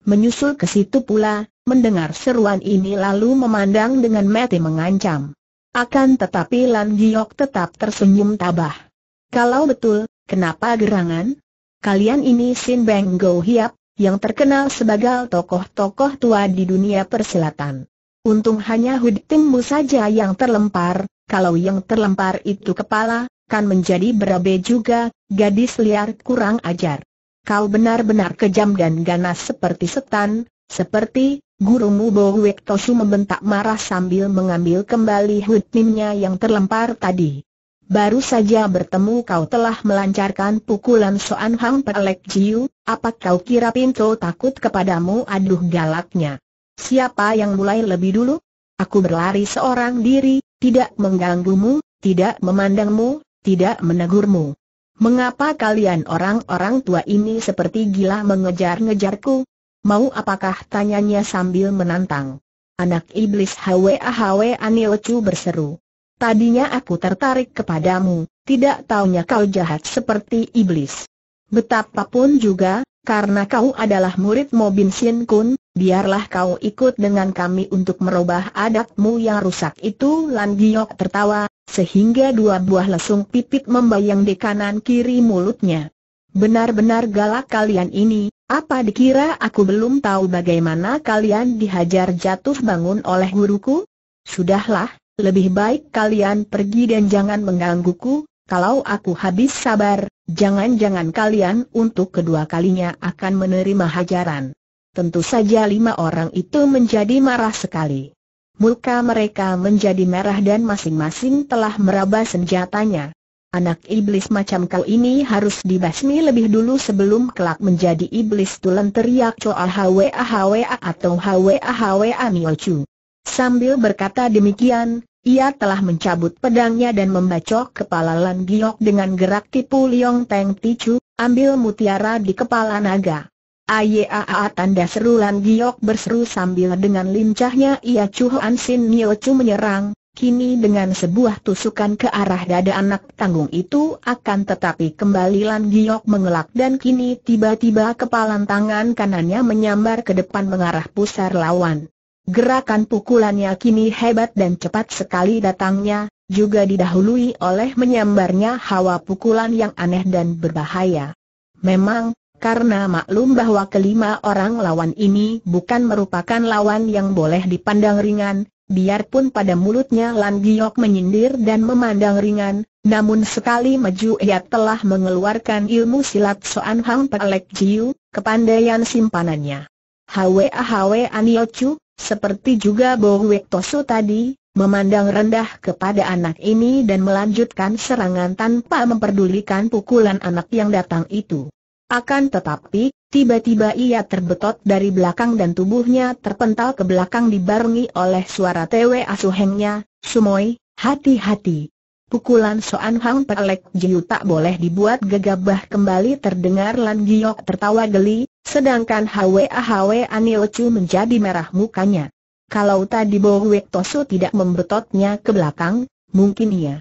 S1: menyusul ke situ pula, mendengar seruan ini lalu memandang dengan mati mengancam. Akan tetapi Lan Giok tetap tersenyum tabah. Kalau betul, Kenapa gerangan? Kalian ini Sin Beng Go Hiap, yang terkenal sebagai tokoh-tokoh tua di dunia perselatan. Untung hanya Hud Timmu saja yang terlempar, kalau yang terlempar itu kepala, kan menjadi berabe juga, gadis liar kurang ajar. Kau benar-benar kejam dan ganas seperti setan, seperti Gurumu Bowek Tosu membentak marah sambil mengambil kembali hutnimnya yang terlempar tadi. Baru saja bertemu kau telah melancarkan pukulan Soan Hang Pelek Jiu, apa kau kira Pinto takut kepadamu aduh galaknya. Siapa yang mulai lebih dulu? Aku berlari seorang diri, tidak mengganggumu, tidak memandangmu, tidak menegurmu. Mengapa kalian orang-orang tua ini seperti gila mengejar-ngejarku? Mau apakah tanyanya sambil menantang? Anak iblis Hwa Hwa Anilcu berseru. Tadinya aku tertarik kepadamu, tidak taunya kau jahat seperti iblis. Betapapun juga, karena kau adalah murid Mobin Sin Kun, biarlah kau ikut dengan kami untuk merubah adatmu yang rusak itu. Lan Giok tertawa, sehingga dua buah lesung pipit membayang di kanan kiri mulutnya. Benar-benar galak kalian ini, apa dikira aku belum tahu bagaimana kalian dihajar jatuh bangun oleh guruku? Sudahlah, lebih baik kalian pergi dan jangan menggangguku, kalau aku habis sabar, jangan-jangan kalian untuk kedua kalinya akan menerima hajaran. Tentu saja lima orang itu menjadi marah sekali. Muka mereka menjadi merah dan masing-masing telah meraba senjatanya. Anak iblis macam kau ini harus dibasmi lebih dulu sebelum kelak menjadi iblis tulen teriak coa Hwa Hwa atau Hwa Hwa miocu. Sambil berkata demikian, ia telah mencabut pedangnya dan membacok kepala Lan Giok dengan gerak tipu Liong Teng Tichu, ambil mutiara di kepala naga. Ayaa tanda seru Lan Giok berseru sambil dengan lincahnya ia An Sin Nio Chu menyerang, kini dengan sebuah tusukan ke arah dada anak tanggung itu akan tetapi kembali Lan Giok mengelak dan kini tiba-tiba kepalan tangan kanannya menyambar ke depan mengarah pusar lawan. Gerakan pukulannya kini hebat dan cepat sekali datangnya, juga didahului oleh menyambarnya hawa pukulan yang aneh dan berbahaya. Memang, karena maklum bahwa kelima orang lawan ini bukan merupakan lawan yang boleh dipandang ringan, biarpun pada mulutnya Lan Giok menyindir dan memandang ringan, namun sekali maju ia telah mengeluarkan ilmu silat Soan Hang Pelek Jiu, kepandaian simpanannya. Hwa Hwa Aniochu, seperti juga Bo Tosu tadi, memandang rendah kepada anak ini dan melanjutkan serangan tanpa memperdulikan pukulan anak yang datang itu. Akan tetapi, tiba-tiba ia terbetot dari belakang dan tubuhnya terpental ke belakang dibarengi oleh suara tewe asuhengnya, Sumoi, hati-hati. Pukulan Soan Hang Pelek Jiu tak boleh dibuat gegabah kembali terdengar Lan Giok tertawa geli, sedangkan Hwa Hwa Anil Chu menjadi merah mukanya. Kalau tadi Bo Wek Tosu tidak membetotnya ke belakang, mungkin ia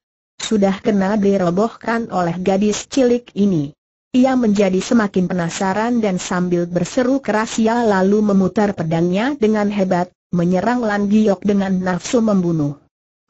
S1: sudah kena dirobohkan oleh gadis cilik ini. Ia menjadi semakin penasaran dan sambil berseru keras ia lalu memutar pedangnya dengan hebat, menyerang Lan Giok dengan nafsu membunuh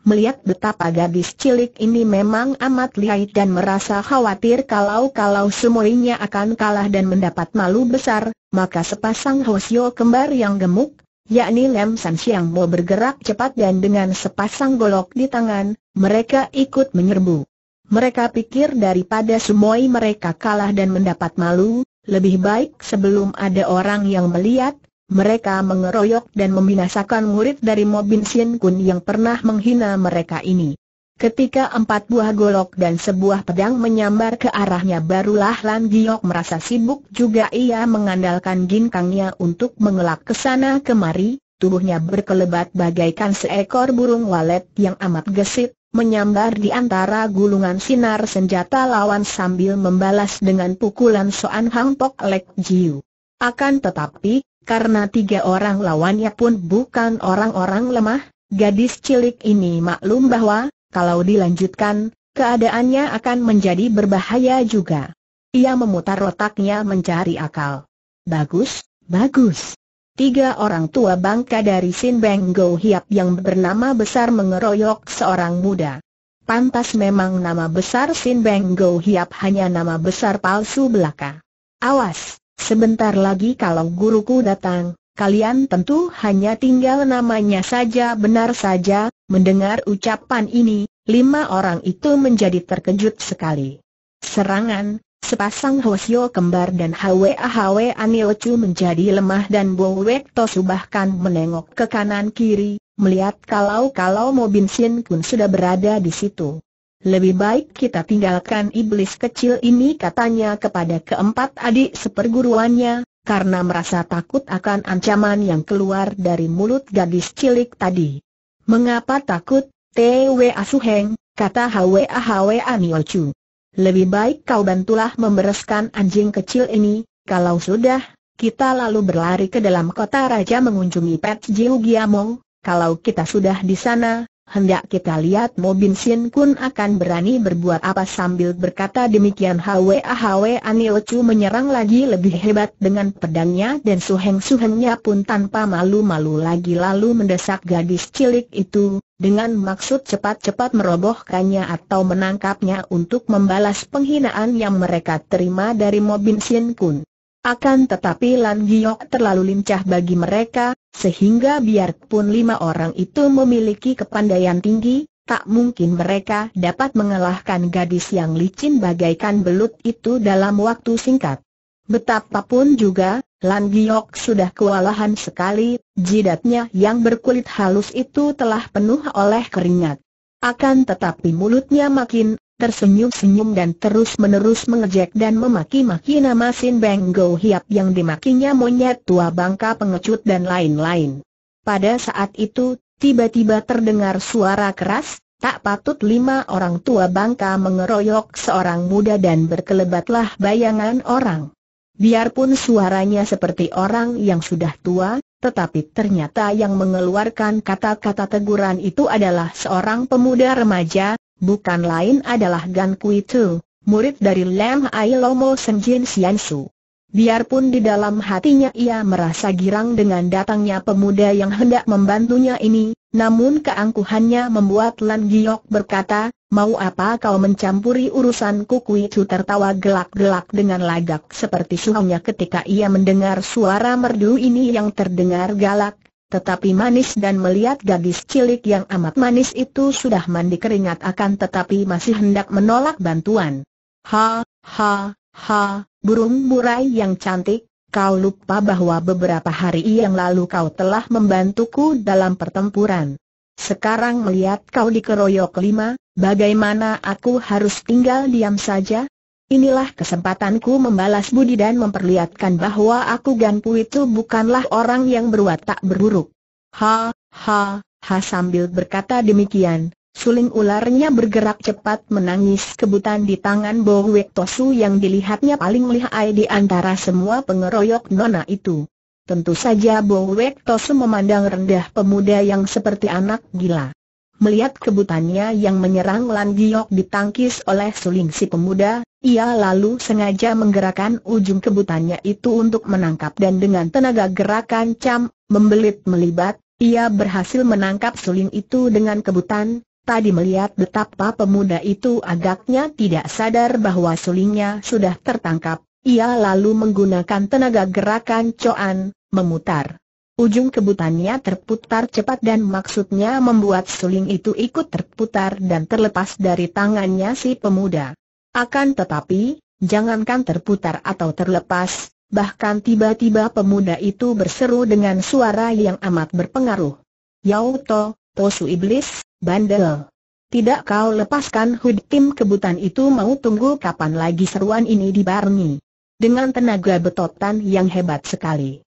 S1: melihat betapa gadis cilik ini memang amat lihai dan merasa khawatir kalau-kalau semuanya akan kalah dan mendapat malu besar, maka sepasang Hosio kembar yang gemuk, yakni Lem San Siang Mo bergerak cepat dan dengan sepasang golok di tangan, mereka ikut menyerbu. Mereka pikir daripada semua mereka kalah dan mendapat malu, lebih baik sebelum ada orang yang melihat, mereka mengeroyok dan membinasakan murid dari Mobin Sien Kun yang pernah menghina mereka ini. Ketika empat buah golok dan sebuah pedang menyambar ke arahnya barulah Lan Giok merasa sibuk juga ia mengandalkan ginkangnya untuk mengelak ke sana kemari, tubuhnya berkelebat bagaikan seekor burung walet yang amat gesit, menyambar di antara gulungan sinar senjata lawan sambil membalas dengan pukulan Soan Hang Pok Lek Jiu. Akan tetapi, karena tiga orang lawannya pun bukan orang-orang lemah, gadis cilik ini maklum bahwa, kalau dilanjutkan, keadaannya akan menjadi berbahaya juga. Ia memutar otaknya mencari akal. Bagus, bagus. Tiga orang tua bangka dari Sin Beng Go Hiap yang bernama besar mengeroyok seorang muda. Pantas memang nama besar Sin Beng Go Hiap hanya nama besar palsu belaka. Awas! Sebentar lagi kalau guruku datang, kalian tentu hanya tinggal namanya saja benar saja, mendengar ucapan ini, lima orang itu menjadi terkejut sekali. Serangan, sepasang Hosio kembar dan Hwa Hwa Aniochu menjadi lemah dan Bowek Tosu bahkan menengok ke kanan kiri, melihat kalau-kalau Mobinsin pun sudah berada di situ. Lebih baik kita tinggalkan iblis kecil ini katanya kepada keempat adik seperguruannya, karena merasa takut akan ancaman yang keluar dari mulut gadis cilik tadi. Mengapa takut, T.W. Asuheng, kata Hwa Hwa Niochu. Lebih baik kau bantulah membereskan anjing kecil ini, kalau sudah, kita lalu berlari ke dalam kota raja mengunjungi Pet Jiu Giamong, kalau kita sudah di sana, hendak kita lihat Mo Bin Sin Kun akan berani berbuat apa sambil berkata demikian Hwa Hwe Anil Chu menyerang lagi lebih hebat dengan pedangnya dan suheng suhengnya pun tanpa malu-malu lagi lalu mendesak gadis cilik itu, dengan maksud cepat-cepat merobohkannya atau menangkapnya untuk membalas penghinaan yang mereka terima dari Mo Bin Sin Kun. Akan tetapi Lan Giok terlalu lincah bagi mereka, sehingga biarpun lima orang itu memiliki kepandaian tinggi, tak mungkin mereka dapat mengalahkan gadis yang licin bagaikan belut itu dalam waktu singkat. Betapapun juga, Lan Giok sudah kewalahan sekali, jidatnya yang berkulit halus itu telah penuh oleh keringat. Akan tetapi mulutnya makin tersenyum-senyum dan terus-menerus mengejek dan memaki-maki nama Sin Beng Go Hiap yang dimakinya monyet tua bangka pengecut dan lain-lain. Pada saat itu, tiba-tiba terdengar suara keras, tak patut lima orang tua bangka mengeroyok seorang muda dan berkelebatlah bayangan orang. Biarpun suaranya seperti orang yang sudah tua, tetapi ternyata yang mengeluarkan kata-kata teguran itu adalah seorang pemuda remaja, bukan lain adalah Gan Kui Tu, murid dari Lam Ai Lomo Senjin Siansu. Biarpun di dalam hatinya ia merasa girang dengan datangnya pemuda yang hendak membantunya ini, namun keangkuhannya membuat Lan Giok berkata, Mau apa kau mencampuri urusan Kukui Chu tertawa gelak-gelak dengan lagak seperti suhunya ketika ia mendengar suara merdu ini yang terdengar galak, tetapi manis dan melihat gadis cilik yang amat manis itu sudah mandi keringat akan tetapi masih hendak menolak bantuan. Ha, ha, ha, burung murai yang cantik, kau lupa bahwa beberapa hari yang lalu kau telah membantuku dalam pertempuran. Sekarang melihat kau dikeroyok lima, bagaimana aku harus tinggal diam saja? inilah kesempatanku membalas budi dan memperlihatkan bahwa aku Ganpu itu bukanlah orang yang berwatak berburuk. Ha, ha, ha sambil berkata demikian, suling ularnya bergerak cepat menangis kebutan di tangan Bowek Tosu yang dilihatnya paling lihai di antara semua pengeroyok nona itu. Tentu saja Bowek Tosu memandang rendah pemuda yang seperti anak gila. Melihat kebutannya yang menyerang Lan Giok ditangkis oleh suling si pemuda, ia lalu sengaja menggerakkan ujung kebutannya itu untuk menangkap dan dengan tenaga gerakan cam, membelit melibat, ia berhasil menangkap suling itu dengan kebutan, tadi melihat betapa pemuda itu agaknya tidak sadar bahwa sulingnya sudah tertangkap, ia lalu menggunakan tenaga gerakan coan, memutar. Ujung kebutannya terputar cepat dan maksudnya membuat suling itu ikut terputar dan terlepas dari tangannya si pemuda. Akan tetapi, jangankan terputar atau terlepas, bahkan tiba-tiba pemuda itu berseru dengan suara yang amat berpengaruh. Yau to, Tosu Iblis, bandel. Tidak kau lepaskan Hud tim kebutan itu mau tunggu kapan lagi seruan ini dibarengi. Dengan tenaga betotan yang hebat sekali.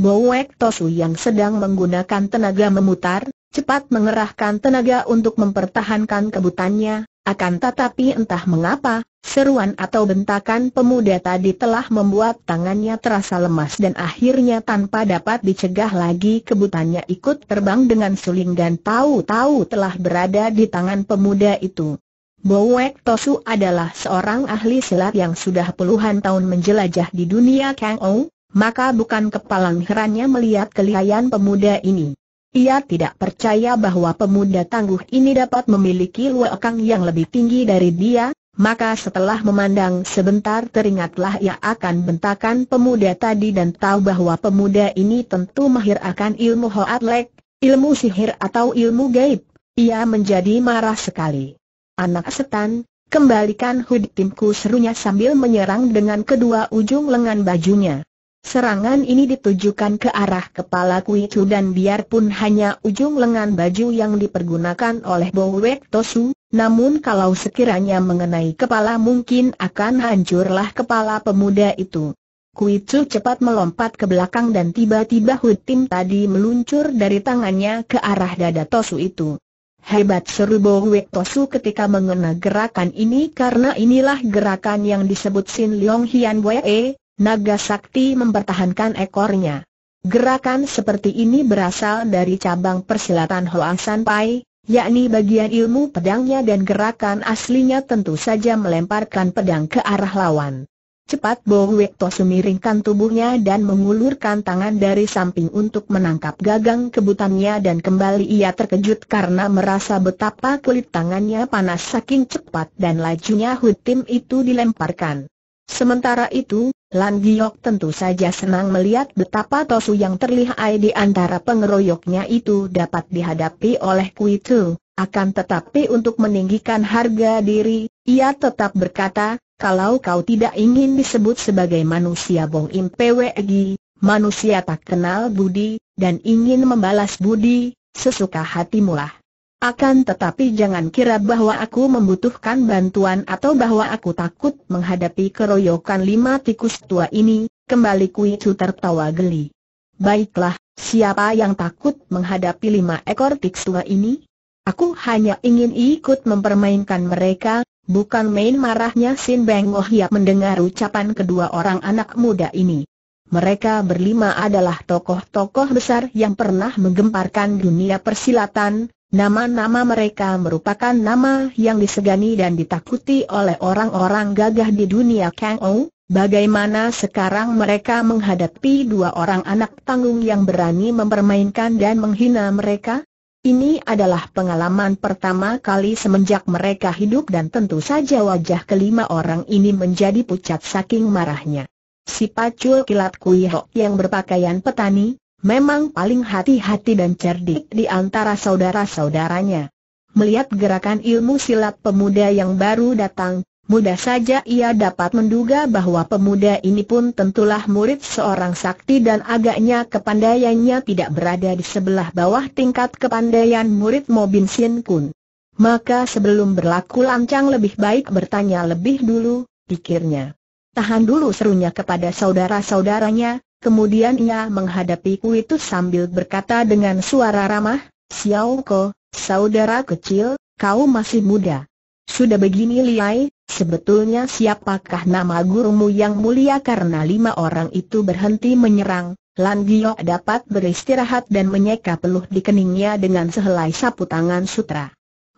S1: Mowek Tosu yang sedang menggunakan tenaga memutar, cepat mengerahkan tenaga untuk mempertahankan kebutannya, akan tetapi entah mengapa, seruan atau bentakan pemuda tadi telah membuat tangannya terasa lemas dan akhirnya tanpa dapat dicegah lagi kebutannya ikut terbang dengan suling dan tahu-tahu telah berada di tangan pemuda itu. Bowek Tosu adalah seorang ahli silat yang sudah puluhan tahun menjelajah di dunia Kang Ong, maka bukan kepalang herannya melihat kelihayan pemuda ini. Ia tidak percaya bahwa pemuda tangguh ini dapat memiliki luakang yang lebih tinggi dari dia, maka setelah memandang sebentar teringatlah ia akan bentakan pemuda tadi dan tahu bahwa pemuda ini tentu mahir akan ilmu hoatlek, ilmu sihir atau ilmu gaib. Ia menjadi marah sekali. Anak setan, kembalikan hud timku serunya sambil menyerang dengan kedua ujung lengan bajunya. Serangan ini ditujukan ke arah kepala Kui Chu dan biarpun hanya ujung lengan baju yang dipergunakan oleh Bowek Tosu, namun kalau sekiranya mengenai kepala mungkin akan hancurlah kepala pemuda itu. Kui Chu cepat melompat ke belakang dan tiba-tiba Hutim tadi meluncur dari tangannya ke arah dada Tosu itu. Hebat seru Bowek Tosu ketika mengenai gerakan ini karena inilah gerakan yang disebut Sin Leong Hian Wei Naga Sakti mempertahankan ekornya. Gerakan seperti ini berasal dari cabang persilatan Hoa San Pai, yakni bagian ilmu pedangnya dan gerakan aslinya tentu saja melemparkan pedang ke arah lawan. Cepat Bo Wekto semiringkan tubuhnya dan mengulurkan tangan dari samping untuk menangkap gagang kebutannya dan kembali ia terkejut karena merasa betapa kulit tangannya panas saking cepat dan lajunya hutim itu dilemparkan. Sementara itu, Lan Giok tentu saja senang melihat betapa Tosu yang terlihai di antara pengeroyoknya itu dapat dihadapi oleh Kui Tu. Akan tetapi untuk meninggikan harga diri, ia tetap berkata, kalau kau tidak ingin disebut sebagai manusia Bong Im Pwegi, manusia tak kenal budi, dan ingin membalas budi, sesuka hatimulah. Akan tetapi jangan kira bahwa aku membutuhkan bantuan atau bahwa aku takut menghadapi keroyokan lima tikus tua ini, kembali Kui Chu tertawa geli. Baiklah, siapa yang takut menghadapi lima ekor tikus tua ini? Aku hanya ingin ikut mempermainkan mereka, bukan main marahnya Sin Beng Oh mendengar ucapan kedua orang anak muda ini. Mereka berlima adalah tokoh-tokoh besar yang pernah menggemparkan dunia persilatan, Nama-nama mereka merupakan nama yang disegani dan ditakuti oleh orang-orang gagah di dunia Kang Ou, bagaimana sekarang mereka menghadapi dua orang anak tanggung yang berani mempermainkan dan menghina mereka? Ini adalah pengalaman pertama kali semenjak mereka hidup dan tentu saja wajah kelima orang ini menjadi pucat saking marahnya. Si pacul kilat Kui yang berpakaian petani, Memang paling hati-hati dan cerdik di antara saudara-saudaranya. Melihat gerakan ilmu silat pemuda yang baru datang, mudah saja ia dapat menduga bahwa pemuda ini pun tentulah murid seorang sakti dan agaknya kepandaiannya tidak berada di sebelah bawah tingkat kepandaian murid Mobin Sin Kun. Maka sebelum berlaku lancang lebih baik bertanya lebih dulu, pikirnya. Tahan dulu serunya kepada saudara-saudaranya, Kemudian ia menghadapi Kuitu sambil berkata dengan suara ramah, Xiao Ko, saudara kecil, kau masih muda. Sudah begini liai, sebetulnya siapakah nama gurumu yang mulia karena lima orang itu berhenti menyerang, Lan Gio dapat beristirahat dan menyeka peluh di keningnya dengan sehelai sapu tangan sutra.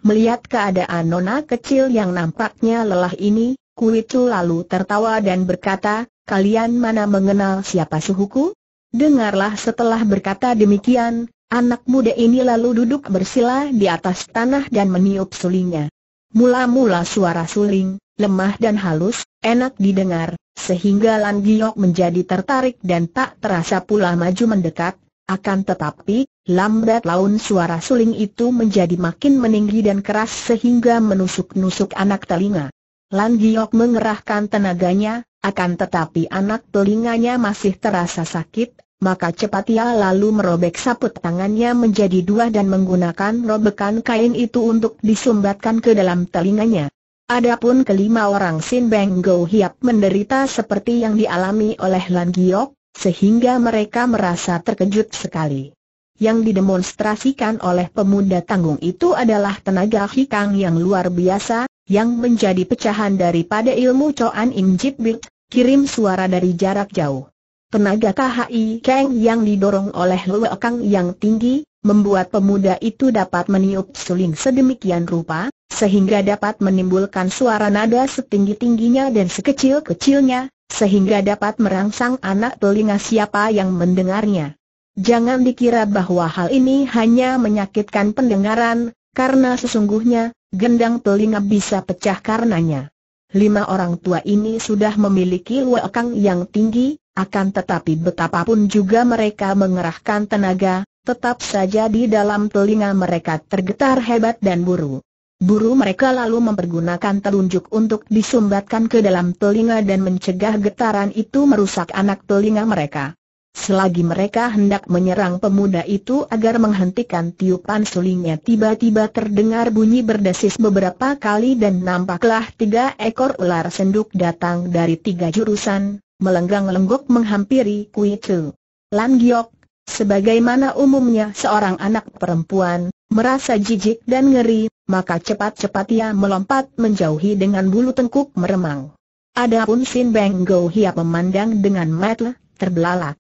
S1: Melihat keadaan nona kecil yang nampaknya lelah ini, Kuitu lalu tertawa dan berkata, kalian mana mengenal siapa suhuku? Dengarlah setelah berkata demikian, anak muda ini lalu duduk bersila di atas tanah dan meniup sulingnya. Mula-mula suara suling, lemah dan halus, enak didengar, sehingga Lan Giok menjadi tertarik dan tak terasa pula maju mendekat, akan tetapi, lambat laun suara suling itu menjadi makin meninggi dan keras sehingga menusuk-nusuk anak telinga. Lan Giok mengerahkan tenaganya, akan tetapi anak telinganya masih terasa sakit, maka cepat ia lalu merobek saput tangannya menjadi dua dan menggunakan robekan kain itu untuk disumbatkan ke dalam telinganya. Adapun kelima orang Sin Beng Go Hiap menderita seperti yang dialami oleh Lan Giok, sehingga mereka merasa terkejut sekali. Yang didemonstrasikan oleh pemuda tanggung itu adalah tenaga hikang yang luar biasa, yang menjadi pecahan daripada ilmu coan Im Jip Bik, kirim suara dari jarak jauh. Tenaga KHI Kang yang didorong oleh Lue Kang yang tinggi, membuat pemuda itu dapat meniup suling sedemikian rupa, sehingga dapat menimbulkan suara nada setinggi-tingginya dan sekecil-kecilnya, sehingga dapat merangsang anak telinga siapa yang mendengarnya. Jangan dikira bahwa hal ini hanya menyakitkan pendengaran, karena sesungguhnya, gendang telinga bisa pecah karenanya. Lima orang tua ini sudah memiliki luakang yang tinggi, akan tetapi betapapun juga mereka mengerahkan tenaga, tetap saja di dalam telinga mereka tergetar hebat dan buru. Buru mereka lalu mempergunakan telunjuk untuk disumbatkan ke dalam telinga dan mencegah getaran itu merusak anak telinga mereka. Selagi mereka hendak menyerang pemuda itu agar menghentikan tiupan sulingnya tiba-tiba terdengar bunyi berdesis beberapa kali dan nampaklah tiga ekor ular senduk datang dari tiga jurusan, melenggang-lenggok menghampiri Kui Chu. Lan Giok, sebagaimana umumnya seorang anak perempuan, merasa jijik dan ngeri, maka cepat-cepat ia melompat menjauhi dengan bulu tengkuk meremang. Adapun Sin Beng Go Hiap memandang dengan mata terbelalak.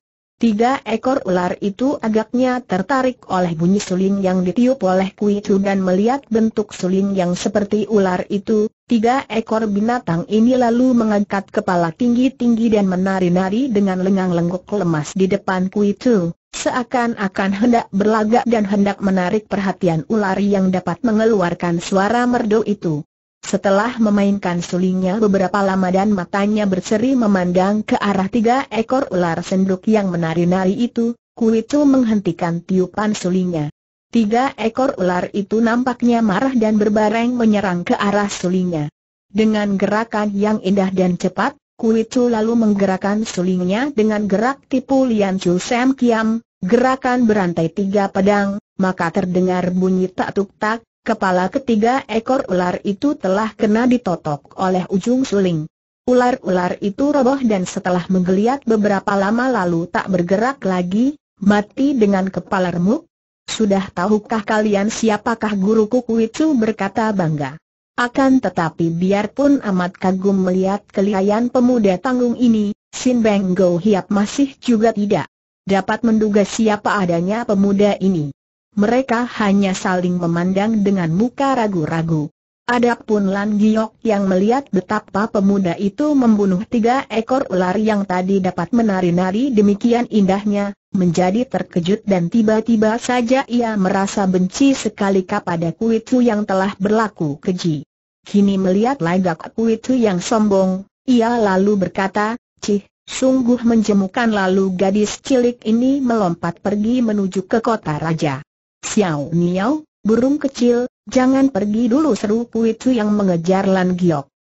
S1: Tiga ekor ular itu agaknya tertarik oleh bunyi suling yang ditiup oleh Kui Chu dan melihat bentuk suling yang seperti ular itu, tiga ekor binatang ini lalu mengangkat kepala tinggi-tinggi dan menari-nari dengan lengang lenggok lemas di depan Kui Chu, seakan-akan hendak berlagak dan hendak menarik perhatian ular yang dapat mengeluarkan suara merdu itu. Setelah memainkan sulingnya beberapa lama dan matanya berseri memandang ke arah tiga ekor ular senduk yang menari-nari itu, Kuitu menghentikan tiupan sulingnya. Tiga ekor ular itu nampaknya marah dan berbareng menyerang ke arah sulingnya. Dengan gerakan yang indah dan cepat, Kuitu lalu menggerakkan sulingnya dengan gerak tipu Lian Chu Sam Kiam, gerakan berantai tiga pedang, maka terdengar bunyi tak tuk tak, Kepala ketiga ekor ular itu telah kena ditotok oleh ujung suling. Ular-ular itu roboh dan setelah menggeliat beberapa lama lalu tak bergerak lagi, mati dengan kepala remuk. Sudah tahukah kalian siapakah guruku itu berkata bangga. Akan tetapi biarpun amat kagum melihat kelihayan pemuda tanggung ini, Sin Beng Go Hiap masih juga tidak dapat menduga siapa adanya pemuda ini mereka hanya saling memandang dengan muka ragu-ragu. Adapun Lan Giok yang melihat betapa pemuda itu membunuh tiga ekor ular yang tadi dapat menari-nari demikian indahnya, menjadi terkejut dan tiba-tiba saja ia merasa benci sekali kepada Kuitu yang telah berlaku keji. Kini melihat lagak Kuitu yang sombong, ia lalu berkata, Cih, sungguh menjemukan lalu gadis cilik ini melompat pergi menuju ke kota raja. Xiao Niao, burung kecil, jangan pergi dulu seru Puitu yang mengejar Lan Giok.